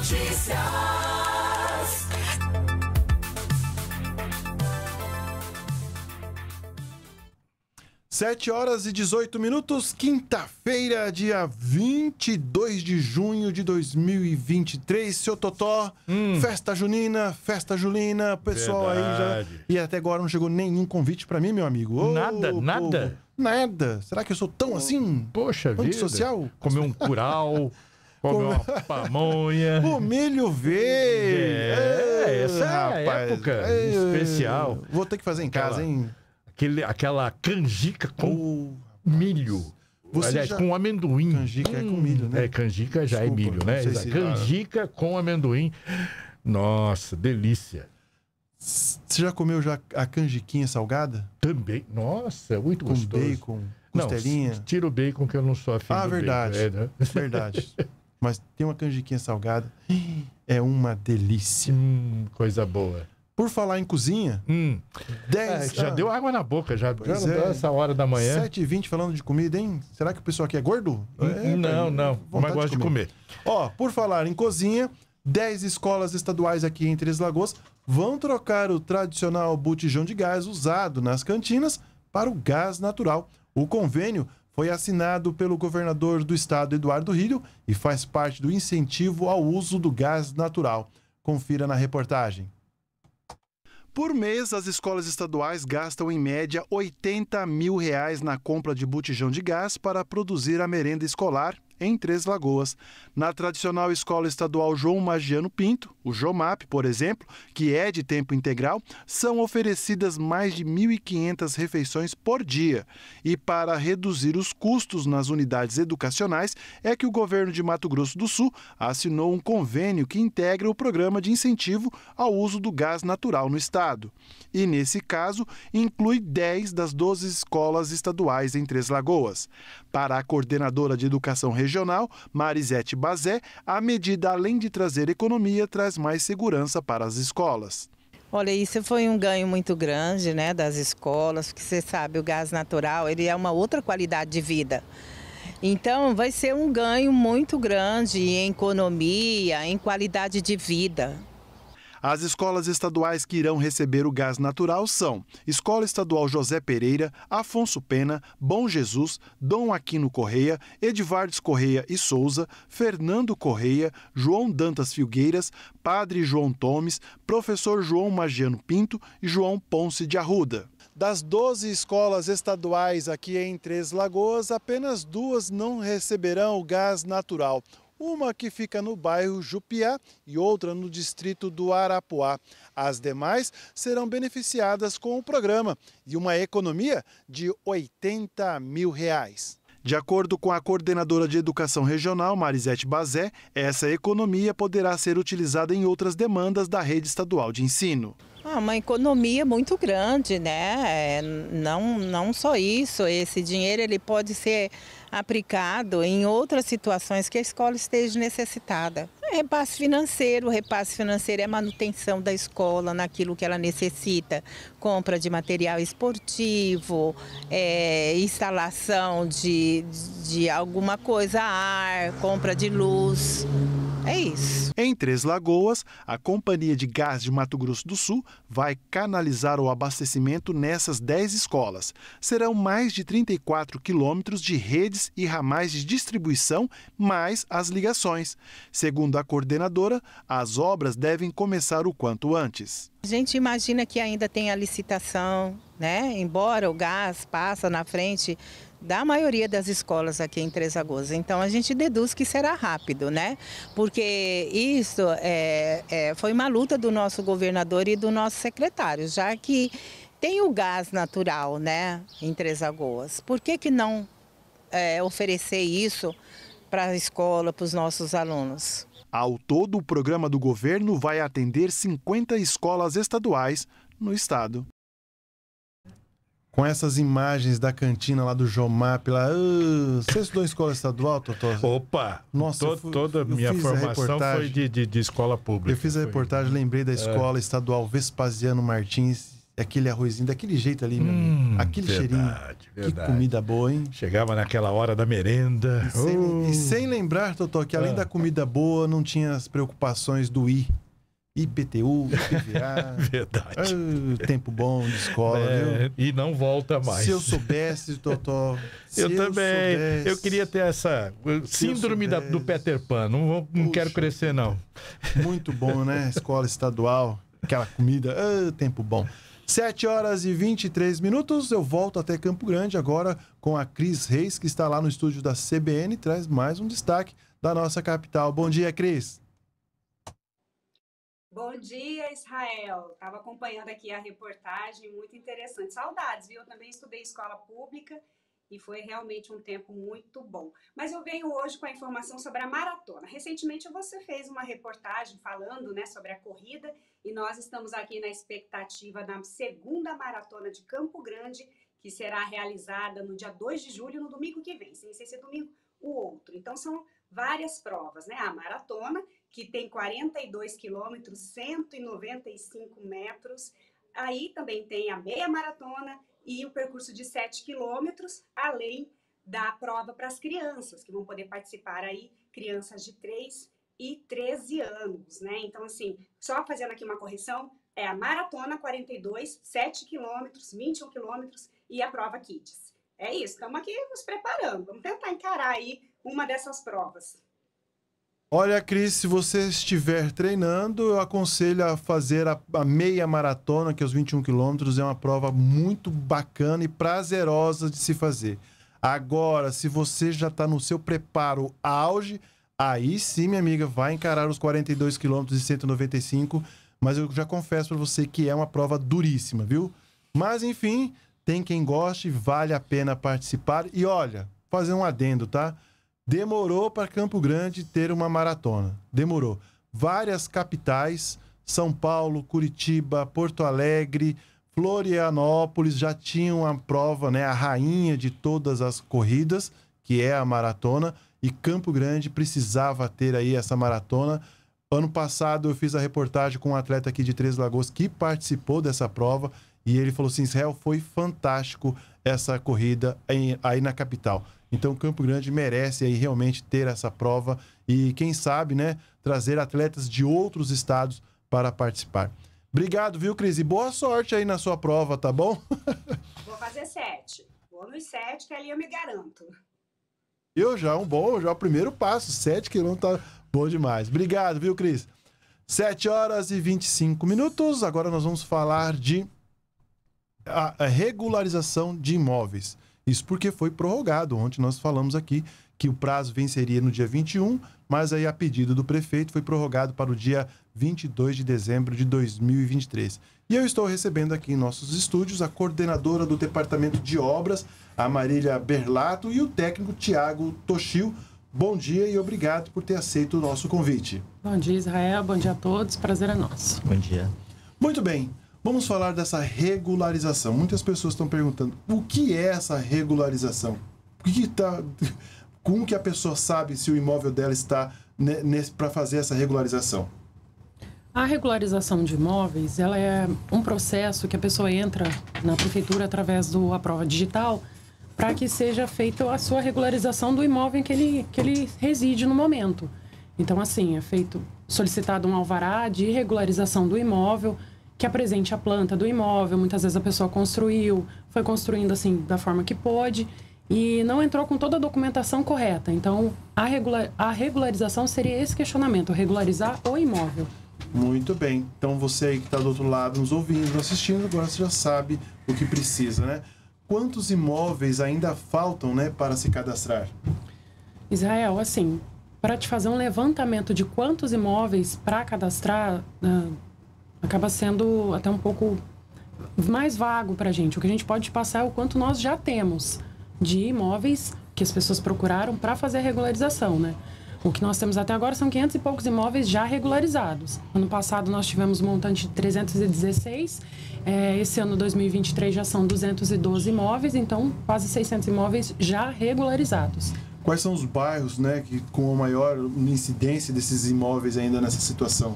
Notícias. Sete horas e 18 minutos, quinta-feira, dia 22 de junho de 2023. Seu Totó, hum. festa junina, festa julina, pessoal Verdade. aí já. E até agora não chegou nenhum convite para mim, meu amigo. Ô, nada, povo. nada. Nada. Será que eu sou tão assim? Poxa vida. Antissocial? Comer um curau. Come uma pamonha. O milho verde É, é essa rapaz, é a época é, especial. Vou ter que fazer em casa, hein? Aquele, aquela canjica com oh, milho. Você Aliás, já... com amendoim. Canjica hum, é com milho, né? É, canjica já é Desculpa, é milho, né? Se canjica dá. com amendoim. Nossa, delícia. Você já comeu já a canjiquinha salgada? Também. Nossa, é muito com gostoso. Com bacon, costelinha. Não, tira o bacon que eu não sou afim Ah, verdade. Bacon, é, né? Verdade. mas tem uma canjiquinha salgada. É uma delícia. Hum, coisa boa. Por falar em cozinha, hum. 10 é, já ah, deu água na boca, já, já é, essa hora da manhã. 7h20 falando de comida, hein? Será que o pessoal aqui é gordo? Hum, é, não, não. Mas gosta de comer. Ó, por falar em cozinha, 10 escolas estaduais aqui em Três Lagoas vão trocar o tradicional botijão de gás usado nas cantinas para o gás natural. O convênio foi assinado pelo governador do estado, Eduardo Rílio, e faz parte do incentivo ao uso do gás natural. Confira na reportagem. Por mês, as escolas estaduais gastam em média 80 mil reais na compra de botijão de gás para produzir a merenda escolar em Três Lagoas. Na tradicional Escola Estadual João Magiano Pinto, o JOMAP, por exemplo, que é de tempo integral, são oferecidas mais de 1.500 refeições por dia. E para reduzir os custos nas unidades educacionais, é que o governo de Mato Grosso do Sul assinou um convênio que integra o programa de incentivo ao uso do gás natural no estado. E nesse caso, inclui 10 das 12 escolas estaduais em Três Lagoas. Para a coordenadora de educação regional, Marisete Bazé, a medida, além de trazer economia, traz mais segurança para as escolas. Olha, isso foi um ganho muito grande né, das escolas, porque você sabe, o gás natural ele é uma outra qualidade de vida. Então, vai ser um ganho muito grande em economia, em qualidade de vida. As escolas estaduais que irão receber o gás natural são Escola Estadual José Pereira, Afonso Pena, Bom Jesus, Dom Aquino Correia, Edvardes Correia e Souza, Fernando Correia, João Dantas Filgueiras, Padre João Tomes, Professor João Magiano Pinto e João Ponce de Arruda. Das 12 escolas estaduais aqui em Três Lagoas, apenas duas não receberão o gás natural uma que fica no bairro Jupiá e outra no distrito do Arapuá. As demais serão beneficiadas com o programa e uma economia de 80 mil reais. De acordo com a coordenadora de educação regional, Marisete Bazé, essa economia poderá ser utilizada em outras demandas da rede estadual de ensino. Ah, uma economia muito grande, né? É, não, não só isso, esse dinheiro ele pode ser aplicado em outras situações que a escola esteja necessitada. Repasse financeiro, repasse financeiro é manutenção da escola naquilo que ela necessita, compra de material esportivo, é, instalação de, de alguma coisa, ar, compra de luz. É isso. Em Três Lagoas, a Companhia de Gás de Mato Grosso do Sul vai canalizar o abastecimento nessas 10 escolas. Serão mais de 34 quilômetros de redes e ramais de distribuição, mais as ligações. Segundo a a coordenadora, as obras devem começar o quanto antes. A gente imagina que ainda tem a licitação, né? Embora o gás passa na frente da maioria das escolas aqui em Três Lagoas. Então a gente deduz que será rápido, né? Porque isso é, é, foi uma luta do nosso governador e do nosso secretário, já que tem o gás natural, né, em Três Lagoas. Por que, que não é, oferecer isso para a escola, para os nossos alunos? Ao todo, o programa do governo vai atender 50 escolas estaduais no estado. Com essas imagens da cantina lá do Jomap, lá. Uh, ah, você estudou em escola estadual, Totó? Opa! Nossa, to, fui, toda minha a minha formação foi de, de, de, escola pública. Eu fiz a reportagem, lembrei da é. escola é. estadual Vespasiano Martins aquele arrozinho daquele jeito ali, meu hum, amigo. Aquele verdade, cheirinho. Verdade. Que comida boa, hein? Chegava naquela hora da merenda. E sem, uh. e oh. sem lembrar, Totó, que além ah. da comida boa, não tinha as preocupações do I. IPTU, IPVA. Verdade. Ah, tempo bom de escola, é, viu? E não volta mais. Se eu soubesse, Totó. eu, eu, também. Soubesse, eu queria ter essa síndrome da, do Peter Pan. Não, não Puxa, quero crescer, não. Muito bom, né? Escola estadual, aquela comida. Ah, tempo bom. 7 horas e 23 minutos, eu volto até Campo Grande agora com a Cris Reis, que está lá no estúdio da CBN, traz mais um destaque da nossa capital. Bom dia, Cris. Bom dia, Israel. Estava acompanhando aqui a reportagem, muito interessante. Saudades, viu? Eu também estudei escola pública e foi realmente um tempo muito bom. Mas eu venho hoje com a informação sobre a maratona. Recentemente você fez uma reportagem falando né, sobre a corrida e nós estamos aqui na expectativa da segunda maratona de Campo Grande, que será realizada no dia 2 de julho, no domingo que vem, sem ser esse domingo, o outro. Então são várias provas, né? A maratona, que tem 42 quilômetros, 195 metros. Aí também tem a meia maratona e o percurso de 7 quilômetros, além da prova para as crianças, que vão poder participar aí, crianças de 3 e 13 anos, né? Então, assim, só fazendo aqui uma correção, é a maratona 42, 7 quilômetros, 21 quilômetros e a prova Kids. É isso, estamos aqui nos preparando, vamos tentar encarar aí uma dessas provas. Olha, Cris, se você estiver treinando, eu aconselho a fazer a, a meia maratona, que é os 21 quilômetros, é uma prova muito bacana e prazerosa de se fazer. Agora, se você já está no seu preparo auge, aí sim, minha amiga, vai encarar os 42 quilômetros e 195, mas eu já confesso para você que é uma prova duríssima, viu? Mas, enfim, tem quem goste, vale a pena participar. E olha, fazer um adendo, tá? Demorou para Campo Grande ter uma maratona. Demorou. Várias capitais, São Paulo, Curitiba, Porto Alegre, Florianópolis já tinham a prova, né, a rainha de todas as corridas, que é a maratona, e Campo Grande precisava ter aí essa maratona. Ano passado eu fiz a reportagem com um atleta aqui de Três Lagoas que participou dessa prova e ele falou assim: Israel, foi fantástico essa corrida aí na capital. Então, Campo Grande merece aí realmente ter essa prova e, quem sabe, né, trazer atletas de outros estados para participar. Obrigado, viu, Cris? E boa sorte aí na sua prova, tá bom? Vou fazer sete. Vou nos sete, que ali eu me garanto. Eu já, um bom, já o primeiro passo, sete quilômetros, tá bom demais. Obrigado, viu, Cris? Sete horas e vinte e cinco minutos. Agora nós vamos falar de a regularização de imóveis. Isso porque foi prorrogado. Ontem nós falamos aqui que o prazo venceria no dia 21, mas aí a pedido do prefeito foi prorrogado para o dia 22 de dezembro de 2023. E eu estou recebendo aqui em nossos estúdios a coordenadora do Departamento de Obras, a Marília Berlato, e o técnico Tiago Toshio. Bom dia e obrigado por ter aceito o nosso convite. Bom dia, Israel. Bom dia a todos. Prazer é nosso. Bom dia. Muito bem. Vamos falar dessa regularização. Muitas pessoas estão perguntando o que é essa regularização? O que está. Como que a pessoa sabe se o imóvel dela está para fazer essa regularização? A regularização de imóveis ela é um processo que a pessoa entra na prefeitura através do a prova digital para que seja feita a sua regularização do imóvel em que ele, que ele reside no momento. Então, assim, é feito solicitado um alvará de regularização do imóvel que apresente a planta do imóvel. Muitas vezes a pessoa construiu, foi construindo assim da forma que pôde e não entrou com toda a documentação correta. Então, a, regular, a regularização seria esse questionamento, regularizar o imóvel. Muito bem. Então, você aí que está do outro lado nos ouvindo, assistindo, agora você já sabe o que precisa, né? Quantos imóveis ainda faltam, né, para se cadastrar? Israel, assim, para te fazer um levantamento de quantos imóveis para cadastrar, uh, acaba sendo até um pouco mais vago para a gente. O que a gente pode passar é o quanto nós já temos de imóveis que as pessoas procuraram para fazer a regularização, né? O que nós temos até agora são 500 e poucos imóveis já regularizados. Ano passado nós tivemos um montante de 316, é, esse ano 2023 já são 212 imóveis, então quase 600 imóveis já regularizados. Quais são os bairros né, que, com a maior incidência desses imóveis ainda nessa situação?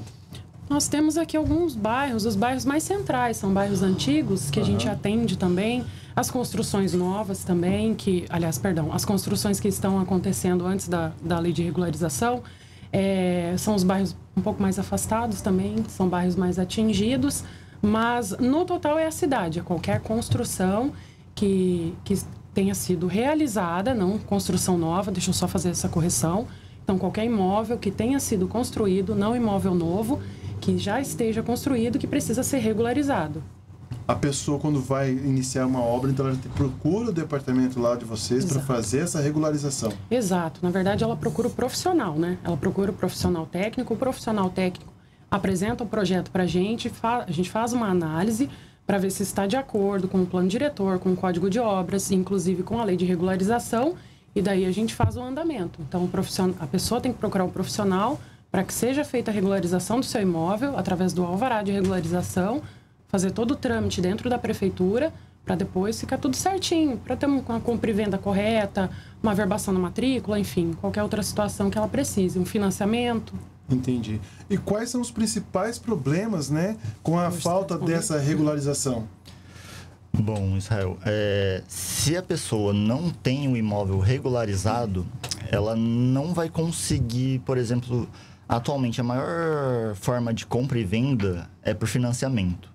Nós temos aqui alguns bairros, os bairros mais centrais, são bairros antigos que a gente atende também, as construções novas também, que, aliás, perdão, as construções que estão acontecendo antes da, da lei de regularização, é, são os bairros um pouco mais afastados também, são bairros mais atingidos, mas no total é a cidade, é qualquer construção que, que tenha sido realizada, não construção nova, deixa eu só fazer essa correção. Então, qualquer imóvel que tenha sido construído, não imóvel novo, que já esteja construído que precisa ser regularizado. A pessoa, quando vai iniciar uma obra, então ela procura o departamento lá de vocês para fazer essa regularização. Exato. Na verdade, ela procura o profissional, né? Ela procura o profissional técnico. O profissional técnico apresenta o projeto para a gente, a gente faz uma análise para ver se está de acordo com o plano diretor, com o código de obras, inclusive com a lei de regularização, e daí a gente faz o andamento. Então, a pessoa tem que procurar um profissional para que seja feita a regularização do seu imóvel através do alvará de regularização, fazer todo o trâmite dentro da prefeitura para depois ficar tudo certinho, para ter uma compra e venda correta, uma verbação na matrícula, enfim, qualquer outra situação que ela precise, um financiamento. Entendi. E quais são os principais problemas, né, com a falta dessa regularização? Bom, Israel, é, se a pessoa não tem o um imóvel regularizado, ela não vai conseguir, por exemplo, Atualmente, a maior forma de compra e venda é por financiamento.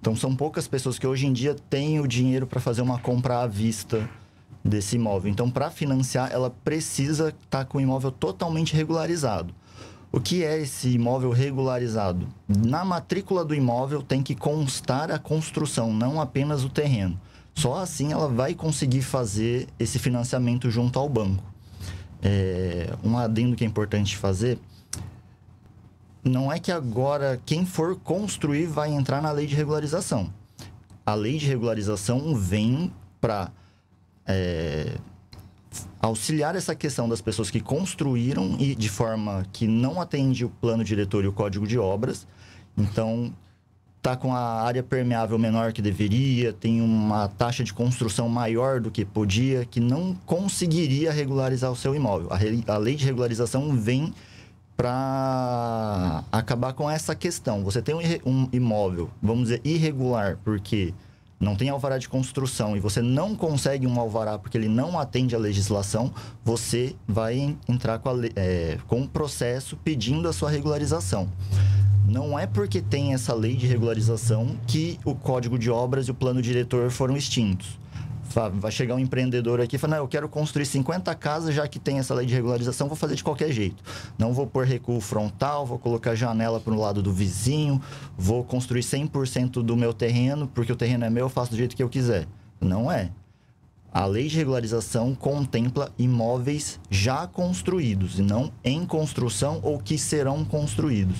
Então, são poucas pessoas que hoje em dia têm o dinheiro para fazer uma compra à vista desse imóvel. Então, para financiar, ela precisa estar tá com o imóvel totalmente regularizado. O que é esse imóvel regularizado? Na matrícula do imóvel tem que constar a construção, não apenas o terreno. Só assim ela vai conseguir fazer esse financiamento junto ao banco. É, um adendo que é importante fazer não é que agora quem for construir vai entrar na lei de regularização. A lei de regularização vem para é, auxiliar essa questão das pessoas que construíram e de forma que não atende o plano diretor e o código de obras. Então, tá com a área permeável menor que deveria, tem uma taxa de construção maior do que podia, que não conseguiria regularizar o seu imóvel. A, a lei de regularização vem para acabar com essa questão. Você tem um, um, imóvel, vamos dizer, irregular, porque não tem alvará de construção e você não consegue um alvará porque ele não atende à legislação, você vai entrar com, a, é, com um processo pedindo a sua regularização. Não é porque tem essa lei de regularização que o Código de Obras e o Plano Diretor foram extintos. Vai chegar um empreendedor aqui e falar, não, eu quero construir 50 casas, já que tem essa lei de regularização, vou fazer de qualquer jeito. Não vou pôr recuo frontal, vou colocar janela para o lado do vizinho, vou construir 100% do meu terreno, porque o terreno é meu, eu faço do jeito que eu quiser. Não é. A lei de regularização contempla imóveis já construídos e não em construção ou que serão construídos.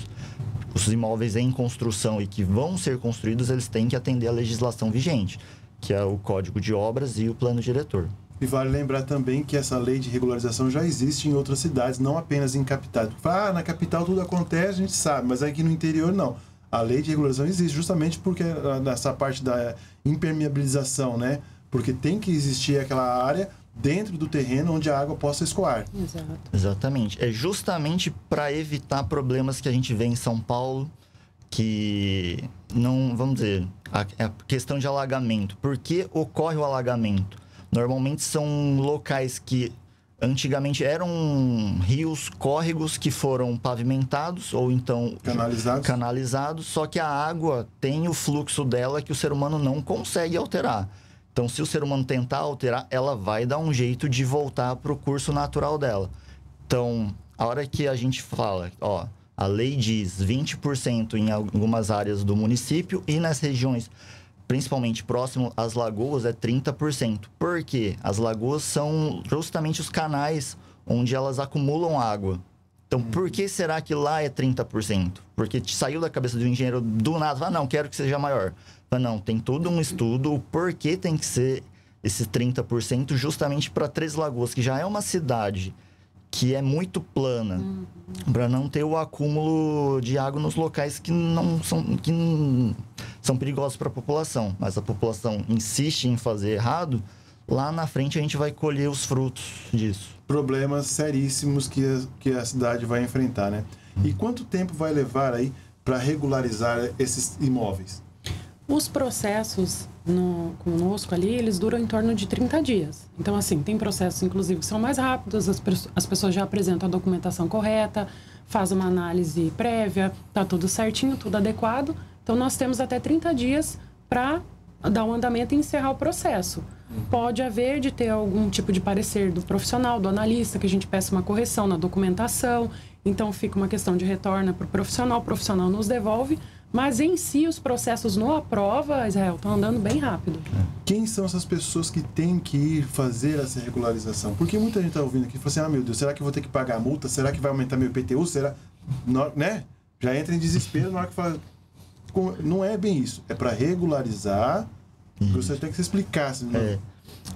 Os imóveis em construção e que vão ser construídos, eles têm que atender à legislação vigente que é o código de obras e o plano diretor. E vale lembrar também que essa lei de regularização já existe em outras cidades, não apenas em capitais. Ah, na capital tudo acontece, a gente sabe, mas aqui no interior não. A lei de regularização existe justamente porque ah, nessa parte da impermeabilização, né? Porque tem que existir aquela área dentro do terreno onde a água possa escoar. Exato. Exatamente. É justamente para evitar problemas que a gente vê em São Paulo, que não, vamos dizer, a, a é, questão de alagamento. Por que ocorre o alagamento? Normalmente são locais que antigamente eram rios, córregos que foram pavimentados ou então canalizados. canalizados, só que a água tem o fluxo dela que o ser humano não consegue alterar. Então, se o ser humano tentar alterar, ela vai dar um jeito de voltar para o curso natural dela. Então, a hora que a gente fala, ó, a lei diz 20% em algumas áreas do município e nas regiões, principalmente próximo às lagoas, é 30%. Por quê? As lagoas são justamente os canais onde elas acumulam água. Então, uhum. por que será que lá é 30%? Porque saiu da cabeça do engenheiro do nada, ah, não, quero que seja maior. Ah, não, tem todo um estudo, o porquê tem que ser esse 30% justamente para Três Lagoas, que já é uma cidade que é muito plana. Uhum. Para não ter o acúmulo de água nos locais que não são, que são perigosos para a população. Mas a população insiste em fazer errado, lá na frente a gente vai colher os frutos disso. Problemas seríssimos que a, que a cidade vai enfrentar, né? E quanto tempo vai levar aí para regularizar esses imóveis? Os processos no, conosco ali, eles duram em torno de 30 dias. Então, assim, tem processos, inclusive, que são mais rápidos, as, as pessoas já apresentam a documentação correta, faz uma análise prévia, tá tudo certinho, tudo adequado. Então, nós temos até 30 dias para dar um andamento e encerrar o processo. Uhum. Pode haver de ter algum tipo de parecer do profissional, do analista, que a gente peça uma correção na documentação. Então, fica uma questão de retorno para o profissional, o profissional nos devolve, mas em si, os processos no aprova, Israel, estão andando bem rápido. Quem são essas pessoas que têm que ir fazer essa regularização? Porque muita gente está ouvindo aqui e fala assim: ah, meu Deus, será que eu vou ter que pagar a multa? Será que vai aumentar meu IPTU? Será. Não, né? Já entra em desespero na hora que fala. Não é bem isso. É para regularizar. Você tem que se explicar. Senão... É.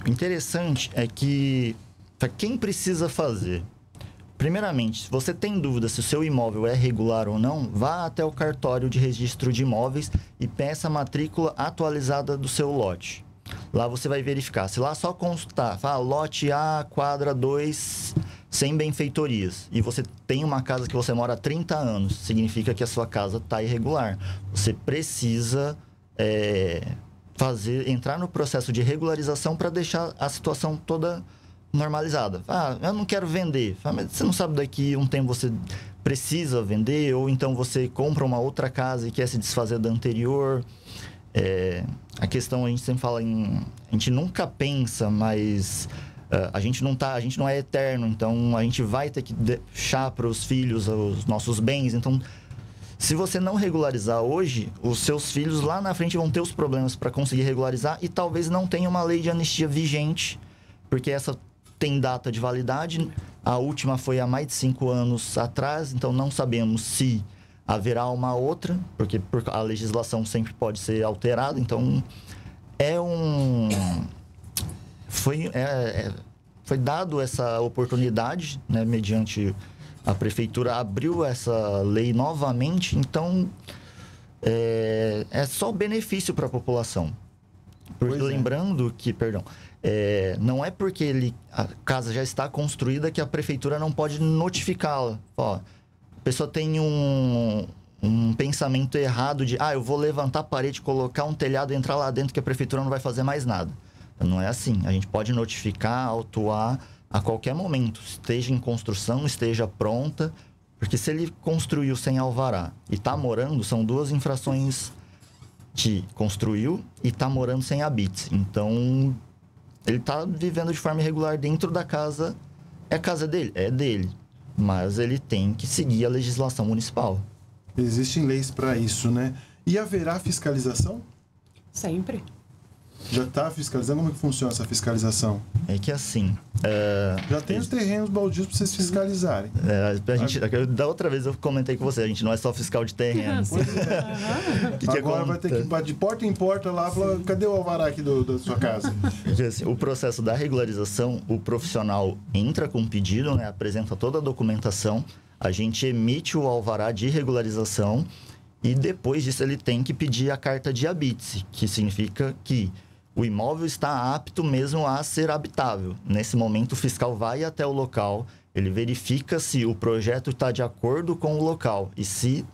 O interessante é que, para quem precisa fazer, Primeiramente, se você tem dúvida se o seu imóvel é regular ou não, vá até o cartório de registro de imóveis e peça a matrícula atualizada do seu lote. Lá você vai verificar. Se lá só consultar, fala, ah, lote A, quadra 2, sem benfeitorias, e você tem uma casa que você mora há 30 anos, significa que a sua casa está irregular. Você precisa é, fazer entrar no processo de regularização para deixar a situação toda normalizada. Ah, eu não quero vender. Ah, mas você não sabe daqui um tempo você precisa vender, ou então você compra uma outra casa e quer se desfazer da anterior. É, a questão a gente sempre fala em. A gente nunca pensa, mas uh, a gente não tá, a gente não é eterno, então a gente vai ter que deixar para os filhos os nossos bens. Então, se você não regularizar hoje, os seus filhos lá na frente vão ter os problemas para conseguir regularizar e talvez não tenha uma lei de anistia vigente, porque essa tem data de validade. A última foi há mais de cinco anos atrás, então não sabemos se haverá uma outra, porque a legislação sempre pode ser alterada. Então é um foi é, é, foi dado essa oportunidade, né, mediante a prefeitura abriu essa lei novamente. Então é, é só benefício para a população. Porque é. lembrando é. que, perdão, é, não é porque ele, a casa já está construída que a prefeitura não pode notificá-la. Ó, a pessoa tem um, um pensamento errado de, ah, eu vou levantar a parede, colocar um telhado, entrar lá dentro que a prefeitura não vai fazer mais nada. Não é assim. A gente pode notificar, autuar a qualquer momento, esteja em construção, esteja pronta, porque se ele construiu sem alvará e está morando, são duas infrações de construiu e está morando sem habite. Então, ele tá vivendo de forma irregular dentro da casa. É a casa dele? É dele. Mas ele tem que seguir a legislação municipal. Existem leis para isso, né? E haverá fiscalização? Sempre. Já está fiscalizando? Como é que funciona essa fiscalização? É que assim. É, já tem os terrenos baldios para vocês fiscalizarem. É, a gente, a... da outra vez eu comentei com você, a gente não é só fiscal de terrenos. É. que Agora vai ter que ir de porta em porta lá falar, cadê o alvará aqui do, da sua casa? Assim, o processo da regularização, o profissional entra com pedido, né, apresenta toda a documentação, a gente emite o alvará de regularização e depois disso ele tem que pedir a carta de habite, que significa que o imóvel está apto mesmo a ser habitável. Nesse momento, o fiscal vai até o local, ele verifica se o projeto está de acordo com o local e se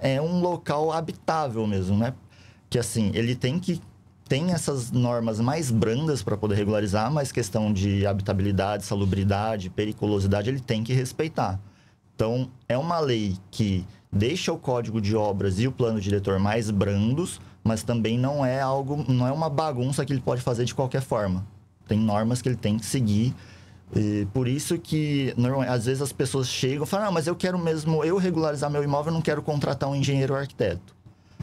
é um local habitável mesmo, né? Que assim, ele tem que tem essas normas mais brandas para poder regularizar, mas questão de habitabilidade, salubridade, periculosidade, ele tem que respeitar. Então, é uma lei que deixa o código de obras e o plano diretor mais brandos, mas também não é algo, não é uma bagunça que ele pode fazer de qualquer forma. Tem normas que ele tem que seguir. E por isso que às vezes as pessoas chegam e falam, ah, mas eu quero mesmo eu regularizar meu imóvel, eu não quero contratar um engenheiro ou arquiteto.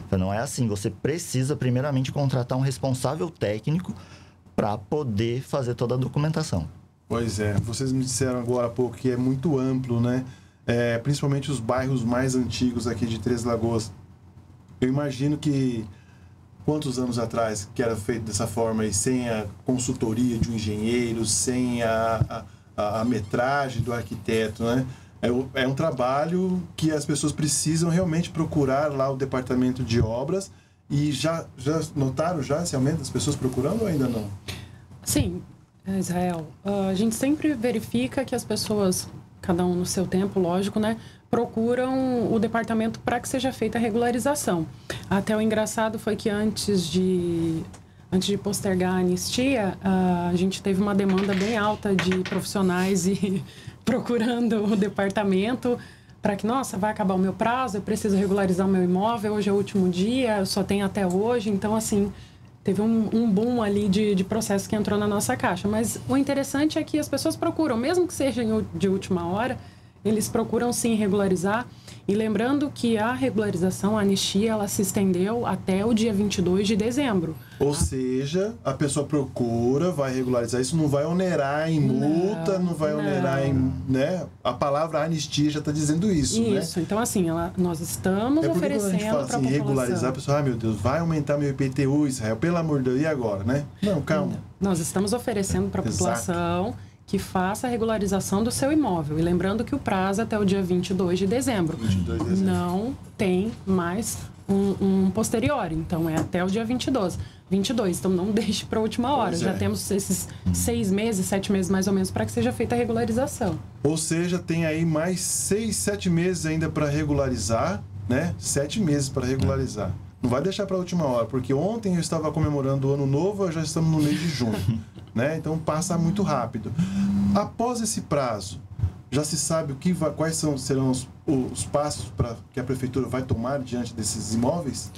Então, não é assim, você precisa primeiramente contratar um responsável técnico para poder fazer toda a documentação. Pois é, vocês me disseram agora há pouco que é muito amplo, né? É, principalmente os bairros mais antigos aqui de Três Lagoas. Eu imagino que quantos anos atrás que era feito dessa forma e sem a consultoria de um engenheiro, sem a, a, a metragem do arquiteto, né? É, é, um trabalho que as pessoas precisam realmente procurar lá o departamento de obras e já, já notaram já esse aumento das pessoas procurando ou ainda não? Sim, Israel. A gente sempre verifica que as pessoas, cada um no seu tempo, lógico, né? procuram o departamento para que seja feita a regularização. Até o engraçado foi que antes de antes de postergar a anistia, a gente teve uma demanda bem alta de profissionais e procurando o departamento para que, nossa, vai acabar o meu prazo, eu preciso regularizar o meu imóvel, hoje é o último dia, eu só tenho até hoje. Então, assim, teve um, um boom ali de, de processo que entrou na nossa caixa. Mas o interessante é que as pessoas procuram, mesmo que seja de última hora, eles procuram sim regularizar. E lembrando que a regularização, a anistia, ela se estendeu até o dia 22 de dezembro. Ou seja, a pessoa procura, vai regularizar isso, não vai onerar em multa, não, não vai não. onerar em. Né? A palavra anistia já está dizendo isso, isso. né? Isso, então assim, ela, nós estamos é oferecendo. Quando a gente fala assim, regularizar, a pessoa, ah, meu Deus, vai aumentar meu IPTU, Israel, pelo amor de Deus, e agora, né? Não, calma. Nós estamos oferecendo para a população. Exato que faça a regularização do seu imóvel. E lembrando que o prazo é até o dia 22 de dezembro. 22 de dezembro. Não tem mais um, um, posterior, então é até o dia 22. 22, então não deixe para a última hora. Já é. temos esses seis meses, sete meses mais ou menos, para que seja feita a regularização. Ou seja, tem aí mais seis, sete meses ainda para regularizar, né? Sete meses para regularizar. É. Não vai deixar para a última hora, porque ontem eu estava comemorando o ano novo, já estamos no mês de junho. né? Então passa muito rápido. Após esse prazo, já se sabe o que vai, quais são, serão os, os passos para que a prefeitura vai tomar diante desses imóveis?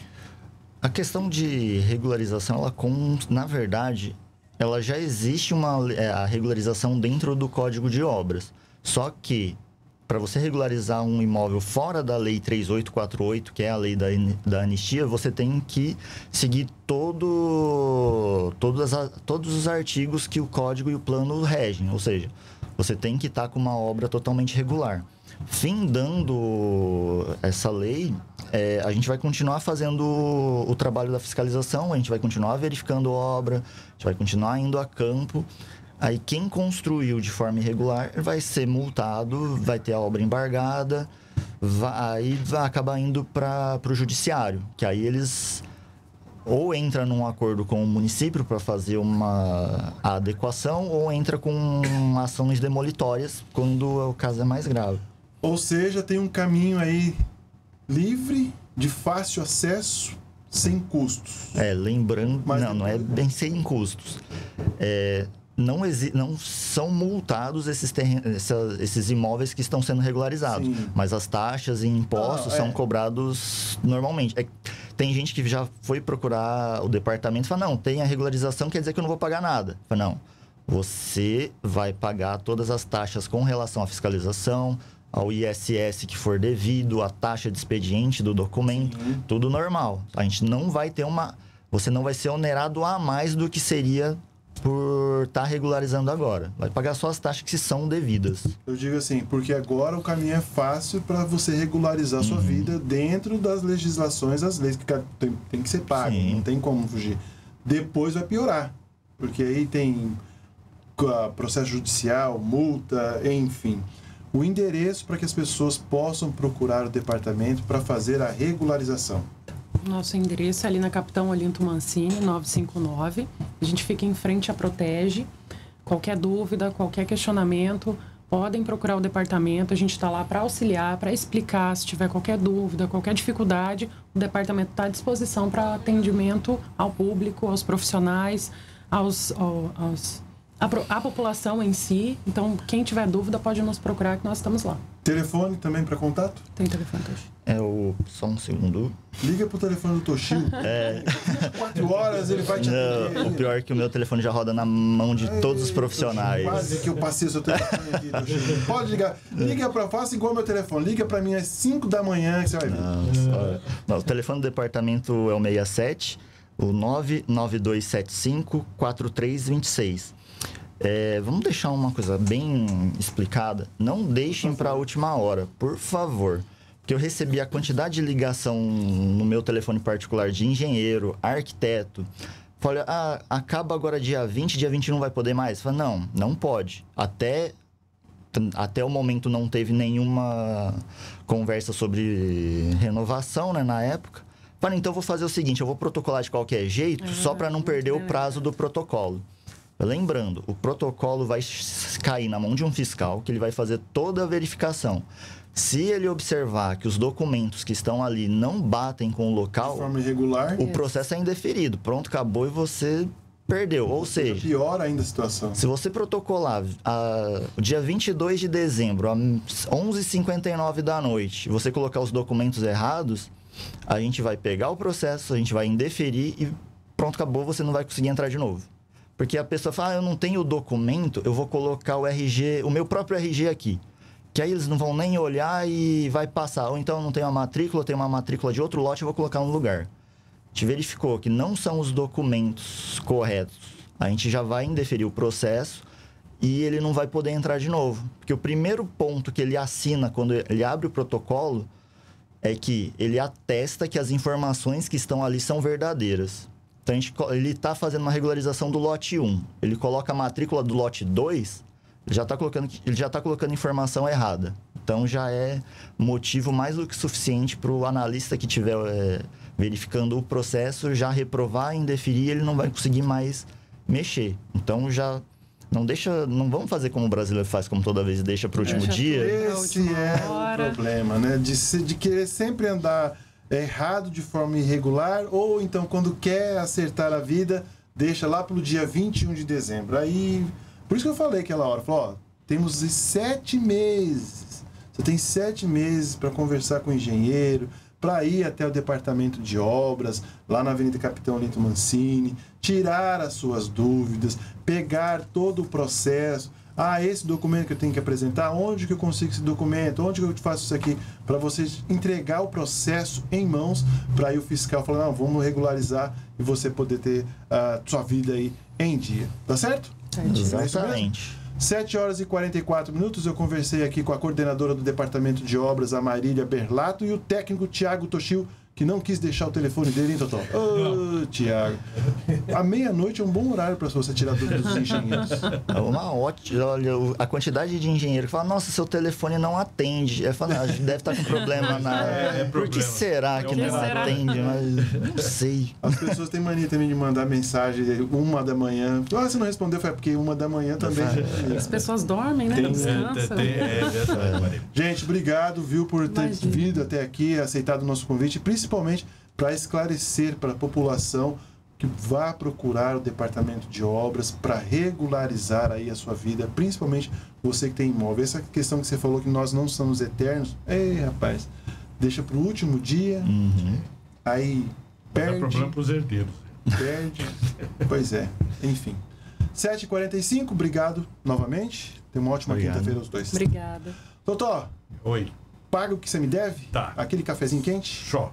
A questão de regularização, ela com, na verdade, ela já existe uma é, a regularização dentro do Código de Obras. Só que para você regularizar um imóvel fora da Lei 3848, que é a lei da, da anistia, você tem que seguir todo, todas todos os artigos que o código e o plano regem. Ou seja, você tem que estar tá com uma obra totalmente regular. Findando essa lei, é, a gente vai continuar fazendo o, o trabalho da fiscalização, a gente vai continuar verificando obra, a gente vai continuar indo a campo Aí quem construiu de forma irregular vai ser multado, vai ter a obra embargada, vai, vai acabar indo para o judiciário, que aí eles ou entra num acordo com o município para fazer uma adequação ou entra com ações demolitórias quando o caso é mais grave. Ou seja, tem um caminho aí livre, de fácil acesso, sem custos. É, lembrando, Mas não, não é bem sem custos. É, não, não são multados esses, esses imóveis que estão sendo regularizados. Sim. Mas as taxas e impostos ah, são é. cobrados normalmente. É, tem gente que já foi procurar o departamento e fala, não, tem a regularização, quer dizer que eu não vou pagar nada. Fala, não, você vai pagar todas as taxas com relação à fiscalização, ao ISS que for devido, à taxa de expediente do documento, Sim. tudo normal. A gente não vai ter uma... Você não vai ser onerado a mais do que seria por estar tá regularizando agora. Vai pagar só as taxas que são devidas. Eu digo assim, porque agora o caminho é fácil para você regularizar a sua uhum. vida dentro das legislações, as leis que tem, tem que ser pago, Sim. não tem como fugir. Depois vai piorar, porque aí tem ah, processo judicial, multa, enfim. O endereço para que as pessoas possam procurar o departamento para fazer a regularização. Nosso endereço é ali na Capitão Olinto Mancini, 959. A gente fica em frente à Protege. Qualquer dúvida, qualquer questionamento, podem procurar o departamento. A gente está lá para auxiliar, para explicar. Se tiver qualquer dúvida, qualquer dificuldade, o departamento está à disposição para atendimento ao público, aos profissionais, aos, aos a, a população em si. Então, quem tiver dúvida pode nos procurar que nós estamos lá. Telefone também para contato? Tem telefone, Toshio. É o. Só um segundo. Liga pro telefone do Toshio. É. Quatro horas ele vai te atender. Não, o pior é que o meu telefone já roda na mão de todos os profissionais. quase que eu passei o seu telefone aqui, Toshio. Pode ligar. Liga pra. Faça igual meu telefone. Liga pra mim às 5 da manhã que você vai ver. Nossa. Não, o telefone do departamento é o 67 o 99275 4326. É, vamos deixar uma coisa bem explicada. Não deixem para a última hora, por favor. Porque eu recebi a quantidade de ligação no meu telefone particular de engenheiro, arquiteto. Falei, ah, acaba agora dia 20, dia 20 não vai poder mais? Falei, não, não pode. Até, até o momento não teve nenhuma conversa sobre renovação né, na época. Falei, então vou fazer o seguinte, eu vou protocolar de qualquer jeito, uhum, só para não perder o uhum. prazo do protocolo. Lembrando, o protocolo vai cair na mão de um fiscal que ele vai fazer toda a verificação. Se ele observar que os documentos que estão ali não batem com o local, de forma irregular, o processo é indeferido. Pronto, acabou e você perdeu. Ou seja, pior ainda a situação. Se você protocolar a, dia 22 de dezembro, às 11h59 da noite, você colocar os documentos errados, a gente vai pegar o processo, a gente vai indeferir e pronto, acabou, você não vai conseguir entrar de novo. Porque a pessoa fala, ah, eu não tenho o documento, eu vou colocar o RG, o meu próprio RG aqui. Que aí eles não vão nem olhar e vai passar. Ou então eu não tenho a matrícula, eu tenho uma matrícula de outro lote, eu vou colocar no lugar. A gente verificou que não são os documentos corretos. A gente já vai indeferir o processo e ele não vai poder entrar de novo. Porque o primeiro ponto que ele assina quando ele abre o protocolo é que ele atesta que as informações que estão ali são verdadeiras. Então, gente, ele está fazendo uma regularização do lote 1. Ele coloca a matrícula do lote 2, ele já está colocando, ele já tá colocando informação errada. Então, já é motivo mais do que suficiente para o analista que estiver é, verificando o processo já reprovar, indeferir, ele não vai conseguir mais mexer. Então, já não deixa, não vamos fazer como o brasileiro faz, como toda vez deixa para o último é, dia. Esse é, é o problema, né? De, de querer sempre andar é errado de forma irregular, ou então quando quer acertar a vida, deixa lá pelo dia 21 de dezembro. Aí, por isso que eu falei aquela hora, falou, ó, temos sete meses. Você tem sete meses para conversar com o engenheiro, para ir até o departamento de obras, lá na Avenida Capitão Lito Mancini, tirar as suas dúvidas, pegar todo o processo. Ah, esse documento que eu tenho que apresentar, onde que eu consigo esse documento, onde que eu faço isso aqui? Para você entregar o processo em mãos, para aí o fiscal falar, não, vamos regularizar e você poder ter a ah, sua vida aí em dia. Tá certo? É Exatamente. 7 horas e 44 minutos, eu conversei aqui com a coordenadora do Departamento de Obras, a Marília Berlato, e o técnico Tiago Toshio que não quis deixar o telefone dele, hein, Totó? Ô, oh, Tiago. A meia-noite é um bom horário para você tirar dúvidas dos engenheiros. É uma ótima. Olha, a quantidade de engenheiro que fala, nossa, seu telefone não atende. Eu é falo, ah, deve estar tá com problema na. É, é problema. Por que será é que, que não será? atende? Mas não sei. As pessoas têm mania também de mandar mensagem uma da manhã. Ah, se não respondeu, foi porque uma da manhã também. As pessoas dormem, né? Tem, não Tem, é, é, é. Gente, obrigado, viu, por ter Imagina. vindo até aqui, aceitado o nosso convite, principalmente principalmente para esclarecer para a população que vá procurar o departamento de obras para regularizar aí a sua vida, principalmente você que tem imóvel. Essa questão que você falou que nós não somos eternos, ei rapaz, deixa para o último dia, uhum. aí perde. Dá problema para os herdeiros. Perde. pois é, enfim. 7h45, obrigado novamente. Tenha uma ótima quinta-feira aos dois. Obrigada. Doutor. Oi. Paga o que você me deve? Tá. Aquele cafezinho quente? Só.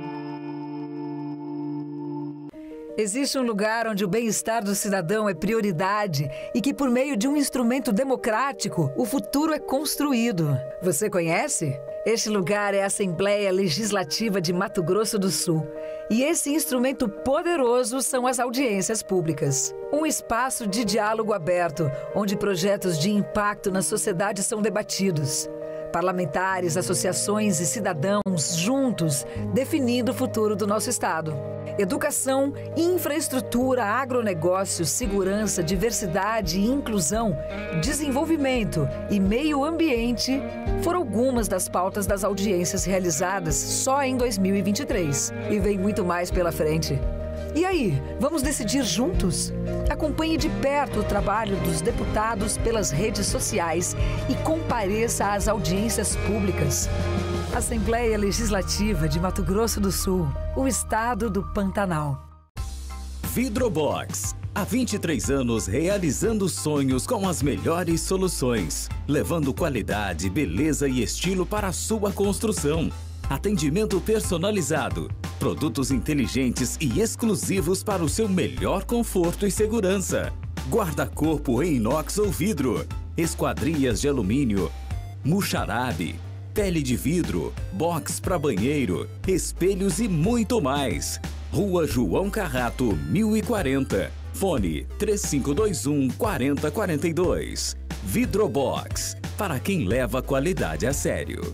Existe um lugar onde o bem-estar do cidadão é prioridade e que, por meio de um instrumento democrático, o futuro é construído. Você conhece? Este lugar é a Assembleia Legislativa de Mato Grosso do Sul. E esse instrumento poderoso são as audiências públicas. Um espaço de diálogo aberto, onde projetos de impacto na sociedade são debatidos parlamentares, associações e cidadãos juntos definindo o futuro do nosso Estado. Educação, infraestrutura, agronegócio, segurança, diversidade e inclusão, desenvolvimento e meio ambiente foram algumas das pautas das audiências realizadas só em 2023. E vem muito mais pela frente. E aí, vamos decidir juntos? Acompanhe de perto o trabalho dos deputados pelas redes sociais e compareça às audiências públicas. Assembleia Legislativa de Mato Grosso do Sul, o estado do Pantanal. Vidrobox. Há 23 anos realizando sonhos com as melhores soluções, levando qualidade, beleza e estilo para a sua construção atendimento personalizado, produtos inteligentes e exclusivos para o seu melhor conforto e segurança, guarda-corpo em inox ou vidro, esquadrias de alumínio, muxarabe, pele de vidro, box para banheiro, espelhos e muito mais. Rua João Carrato, 1040. Fone 3521 4042. Vidrobox, para quem leva qualidade a sério.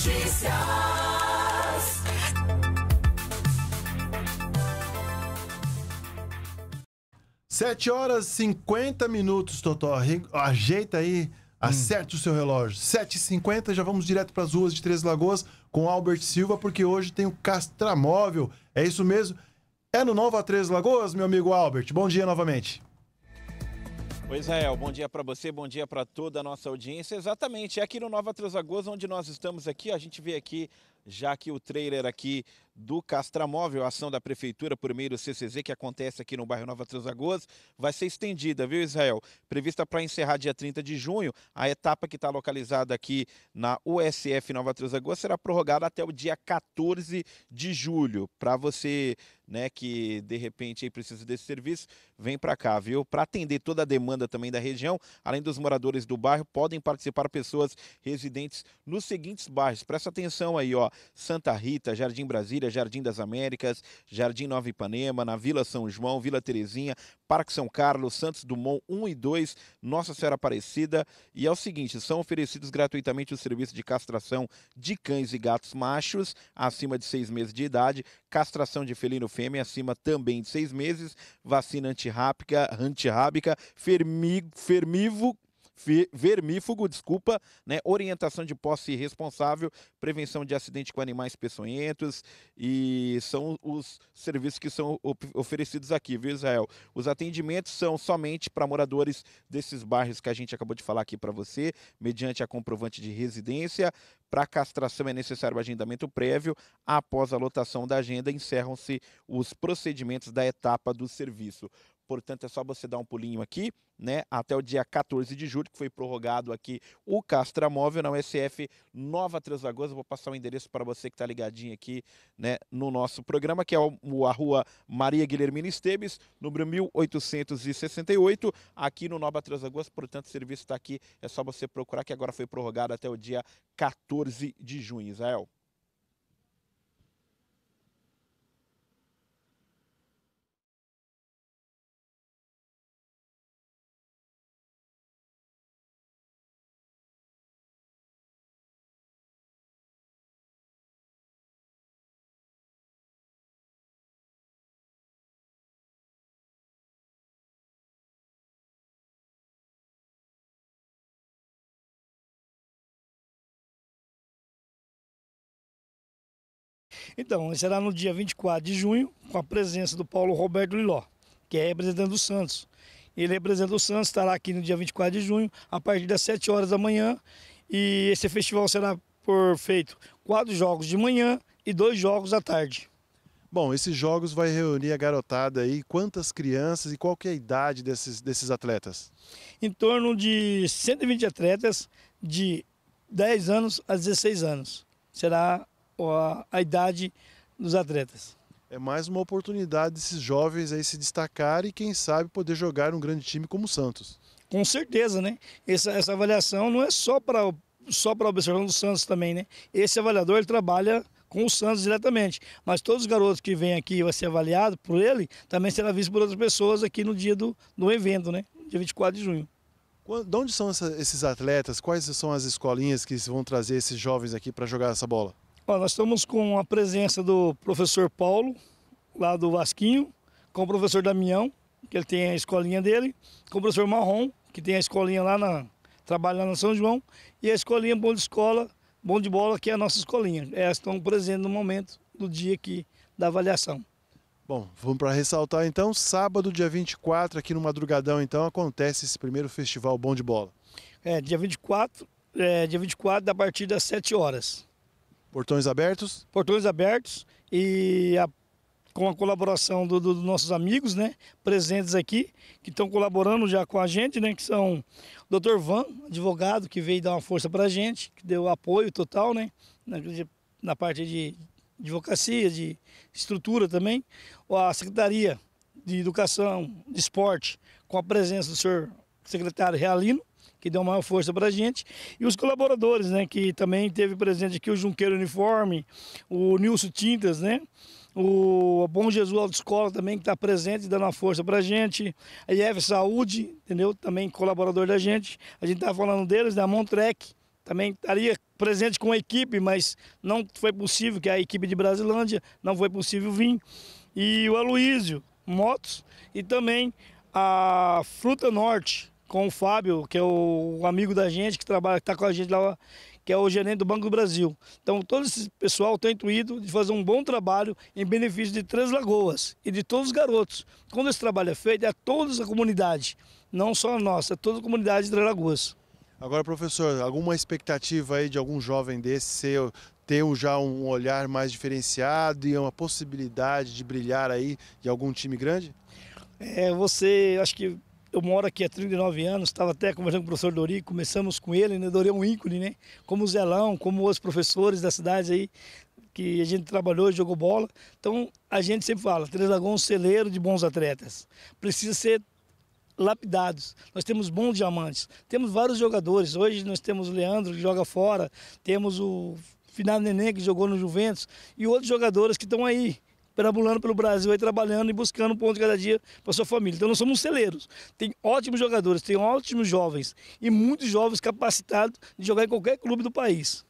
Notícias. Sete horas e 50 minutos, Totó. Ajeita aí, acerte hum. o seu relógio. 7h50, já vamos direto para as ruas de Três Lagoas com Albert Silva, porque hoje tem o Castramóvel. É isso mesmo? É no Nova Três Lagoas, meu amigo Albert. Bom dia novamente. Oi, Israel, é, bom dia para você, bom dia para toda a nossa audiência. Exatamente, é aqui no Nova Transagoza, onde nós estamos aqui, a gente vê aqui já que o trailer aqui do Castramóvel, a ação da Prefeitura por meio do CCZ que acontece aqui no bairro Nova Transagoas, vai ser estendida, viu Israel? Prevista para encerrar dia 30 de junho, a etapa que está localizada aqui na USF Nova Transagoas será prorrogada até o dia 14 de julho. Para você né, que de repente aí precisa desse serviço, vem para cá, viu? Para atender toda a demanda também da região, além dos moradores do bairro, podem participar pessoas residentes nos seguintes bairros. Presta atenção aí, ó. Santa Rita, Jardim Brasília, Jardim das Américas, Jardim Nova Ipanema, na Vila São João, Vila Terezinha, Parque São Carlos, Santos Dumont 1 e 2, Nossa Senhora Aparecida. E é o seguinte, são oferecidos gratuitamente o serviço de castração de cães e gatos machos acima de seis meses de idade, castração de felino fêmea acima também de seis meses, vacina antirrábica, antirrábica fermi, fermivo, vermífugo, desculpa, né? orientação de posse responsável, prevenção de acidente com animais peçonhentos e são os serviços que são oferecidos aqui, viu, Israel? Os atendimentos são somente para moradores desses bairros que a gente acabou de falar aqui para você, mediante a comprovante de residência. Para castração é necessário o agendamento prévio. Após a lotação da agenda, encerram-se os procedimentos da etapa do serviço portanto é só você dar um pulinho aqui, né, até o dia 14 de julho, que foi prorrogado aqui o Móvel na USF Nova Três Lagoas. vou passar o um endereço para você que está ligadinho aqui, né, no nosso programa, que é a rua Maria Guilhermina Esteves, número 1868, aqui no Nova Três Lagoas. Portanto, o serviço está aqui, é só você procurar, que agora foi prorrogado até o dia 14 de junho, Israel. Então, será no dia 24 de junho, com a presença do Paulo Roberto Liló, que é representante do Santos. Ele é representante do Santos, estará aqui no dia 24 de junho, a partir das 7 horas da manhã. E esse festival será por feito quatro jogos de manhã e dois jogos à tarde. Bom, esses jogos vai reunir a garotada aí, quantas crianças e qual que é a idade desses, desses atletas? Em torno de 120 atletas de 10 anos a 16 anos. Será a, a idade dos atletas. É mais uma oportunidade desses jovens aí se destacar e quem sabe poder jogar um grande time como o Santos. Com certeza, né? Essa, essa avaliação não é só para só para observação do Santos também, né? Esse avaliador ele trabalha com o Santos diretamente, mas todos os garotos que vêm aqui e vai ser avaliado por ele também será visto por outras pessoas aqui no dia do, do evento, né? Dia 24 de junho. De onde são esses atletas? Quais são as escolinhas que vão trazer esses jovens aqui para jogar essa bola? nós estamos com a presença do professor Paulo, lá do Vasquinho, com o professor Damião, que ele tem a escolinha dele, com o professor Marrom, que tem a escolinha lá na. trabalha lá na São João, e a escolinha Bom de Escola, Bom de Bola, que é a nossa escolinha. Elas é, estão presentes no momento do dia aqui da avaliação. Bom, vamos para ressaltar então, sábado, dia 24, aqui no Madrugadão, então, acontece esse primeiro festival Bom de Bola. É, dia 24, é, dia 24, a partir das 7 horas. Portões abertos? Portões abertos e a, com a colaboração dos do, do nossos amigos, né, presentes aqui, que estão colaborando já com a gente, né, que são o Dr. Van, advogado, que veio dar uma força para a gente, que deu apoio total, né, na, na parte de advocacia, de estrutura também, a Secretaria de Educação, de Esporte, com a presença do senhor secretário Realino, que deu maior força para a gente, e os colaboradores, né, que também teve presente aqui o Junqueiro Uniforme, o Nilson Tintas, né, o Bom Jesus Autoescola também que está presente, dando uma força para a gente, a IEF Saúde, entendeu, também colaborador da gente, a gente está falando deles, da Montrec, também estaria presente com a equipe, mas não foi possível, que é a equipe de Brasilândia, não foi possível vir, e o Aloísio Motos, e também a Fruta Norte, com o Fábio, que é o amigo da gente, que trabalha, está com a gente lá, que é o gerente do Banco do Brasil. Então, todo esse pessoal tem intuído de fazer um bom trabalho em benefício de Três Lagoas e de todos os garotos. Quando esse trabalho é feito, é toda a comunidade, não só a nossa, é toda a comunidade de Três Lagoas. Agora, professor, alguma expectativa aí de algum jovem desse ser, ter já um olhar mais diferenciado e uma possibilidade de brilhar aí em algum time grande? É, você, acho que eu moro aqui há 39 anos, estava até conversando com o professor Dori, começamos com ele, né? Dori é um ícone, né? Como o Zelão, como os professores da cidade aí, que a gente trabalhou, jogou bola. Então, a gente sempre fala, Três Lagoas é um celeiro de bons atletas. Precisa ser lapidados. Nós temos bons diamantes. Temos vários jogadores. Hoje nós temos o Leandro, que joga fora. Temos o Finado Neném, que jogou no Juventus. E outros jogadores que estão aí perambulando pelo Brasil, aí trabalhando e buscando um ponto de cada dia para sua família. Então nós somos celeiros. Tem ótimos jogadores, tem ótimos jovens e muitos jovens capacitados de jogar em qualquer clube do país.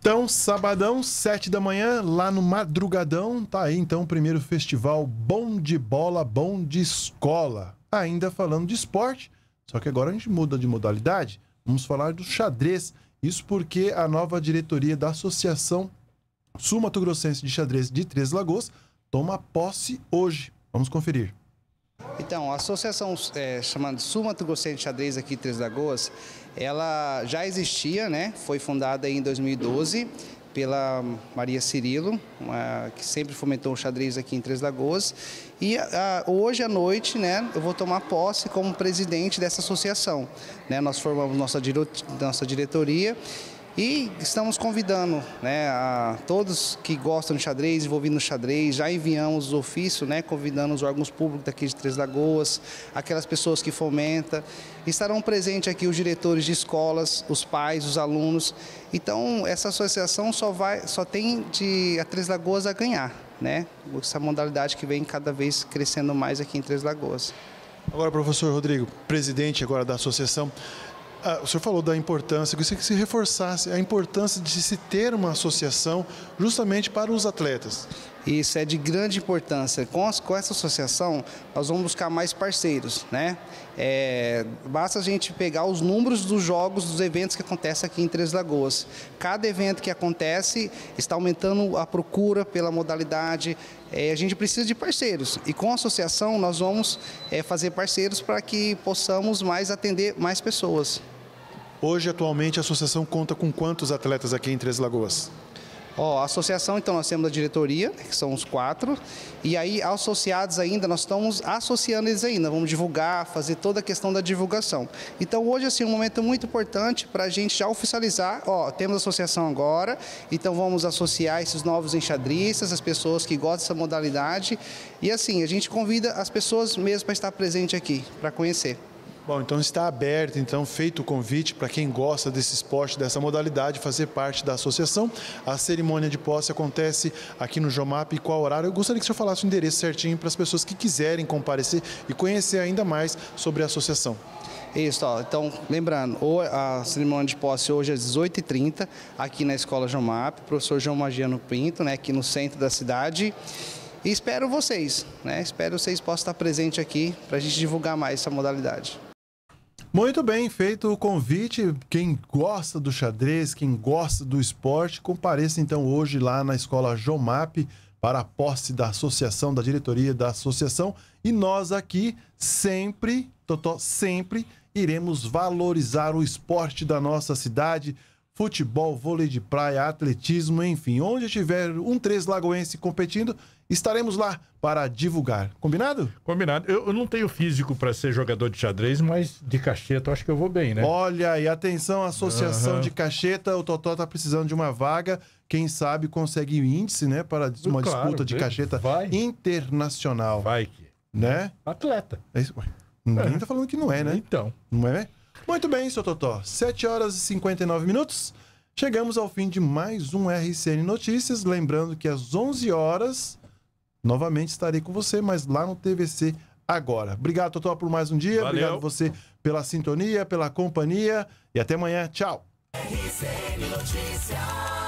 Então, sabadão, 7 da manhã, lá no Madrugadão, tá aí então o primeiro festival Bom de Bola, Bom de Escola. Ainda falando de esporte, só que agora a gente muda de modalidade, vamos falar do xadrez. Isso porque a nova diretoria da Associação Sul-Mato Grossense de Xadrez de Três Lagoas toma posse hoje. Vamos conferir. Então, a associação é, chamada Sul-Mato Grossense de Xadrez aqui de Três Lagoas, ela já existia, né? Foi fundada em 2012 pela Maria Cirilo, uma, que sempre fomentou o xadrez aqui em Três Lagoas. E a, ah, hoje à noite né, eu vou tomar posse como presidente dessa associação. Né, nós formamos nossa, nossa diretoria e estamos convidando né, a todos que gostam de xadrez, envolvidos no xadrez, já enviamos os ofícios, né, convidando os órgãos públicos daqui de Três Lagoas, aquelas pessoas que fomentam. Estarão presentes aqui os diretores de escolas, os pais, os alunos. Então, essa associação só, vai, só tem de a Três Lagoas a ganhar, né? Essa modalidade que vem cada vez crescendo mais aqui em Três Lagoas. Agora, professor Rodrigo, presidente agora da associação, ah, o senhor falou da importância, eu gostaria que se reforçasse a importância de se ter uma associação justamente para os atletas isso é de grande importância. Com, com essa associação, nós vamos buscar mais parceiros, né? É, basta a gente pegar os números dos jogos, dos eventos que acontecem aqui em Três Lagoas. Cada evento que acontece está aumentando a procura pela modalidade. É, a gente precisa de parceiros. E com a associação, nós vamos é, fazer parceiros para que possamos mais atender mais pessoas. Hoje, atualmente, a associação conta com quantos atletas aqui em Três Lagoas? Ó, a associação, então, nós temos a diretoria, né, que são os quatro, e aí associados ainda, nós estamos associando eles ainda, vamos divulgar, fazer toda a questão da divulgação. Então, hoje, assim, um momento muito importante para a gente já oficializar, ó, temos associação agora, então vamos associar esses novos enxadristas, as pessoas que gostam dessa modalidade, e assim, a gente convida as pessoas mesmo para estar presente aqui, para conhecer. Bom, então está aberto, então feito o convite para quem gosta desse esporte, dessa modalidade, fazer parte da associação. A cerimônia de posse acontece aqui no Jomap e qual horário? Eu gostaria que o senhor falasse o endereço certinho para as pessoas que quiserem comparecer e conhecer ainda mais sobre a associação. Isso, ó, então, lembrando, a cerimônia de posse hoje é às 18h30, aqui na Escola Jomap, professor João Magiano Pinto, né, aqui no centro da cidade. E espero vocês, né? Espero vocês possam estar presentes aqui para a gente divulgar mais essa modalidade. Muito bem, feito o convite. Quem gosta do xadrez, quem gosta do esporte, compareça então hoje lá na escola Jomap para a posse da associação, da diretoria da associação. E nós aqui sempre, Totó, sempre iremos valorizar o esporte da nossa cidade, futebol, vôlei de praia, atletismo, enfim. Onde tiver um três lagoense competindo, estaremos lá para divulgar. Combinado? Combinado. Eu, eu não tenho físico para ser jogador de xadrez, mas de cacheta eu acho que eu vou bem, né? Olha, e atenção, Associação uhum. de Cacheta, o Totó tá precisando de uma vaga. Quem sabe consegue índice, né? Para uma claro, disputa de cacheta vai. internacional. Vai que. Né? Atleta. É isso. Ninguém é. tá falando que não é, né? Então. Não é? Né? Muito bem, seu Totó. 7 horas e 59 minutos. Chegamos ao fim de mais um RCN Notícias. Lembrando que às 11 horas, novamente estarei com você, mas lá no TVC agora. Obrigado, Totó, por mais um dia. Valeu. Obrigado você pela sintonia, pela companhia. E até amanhã. Tchau. RCN Notícias.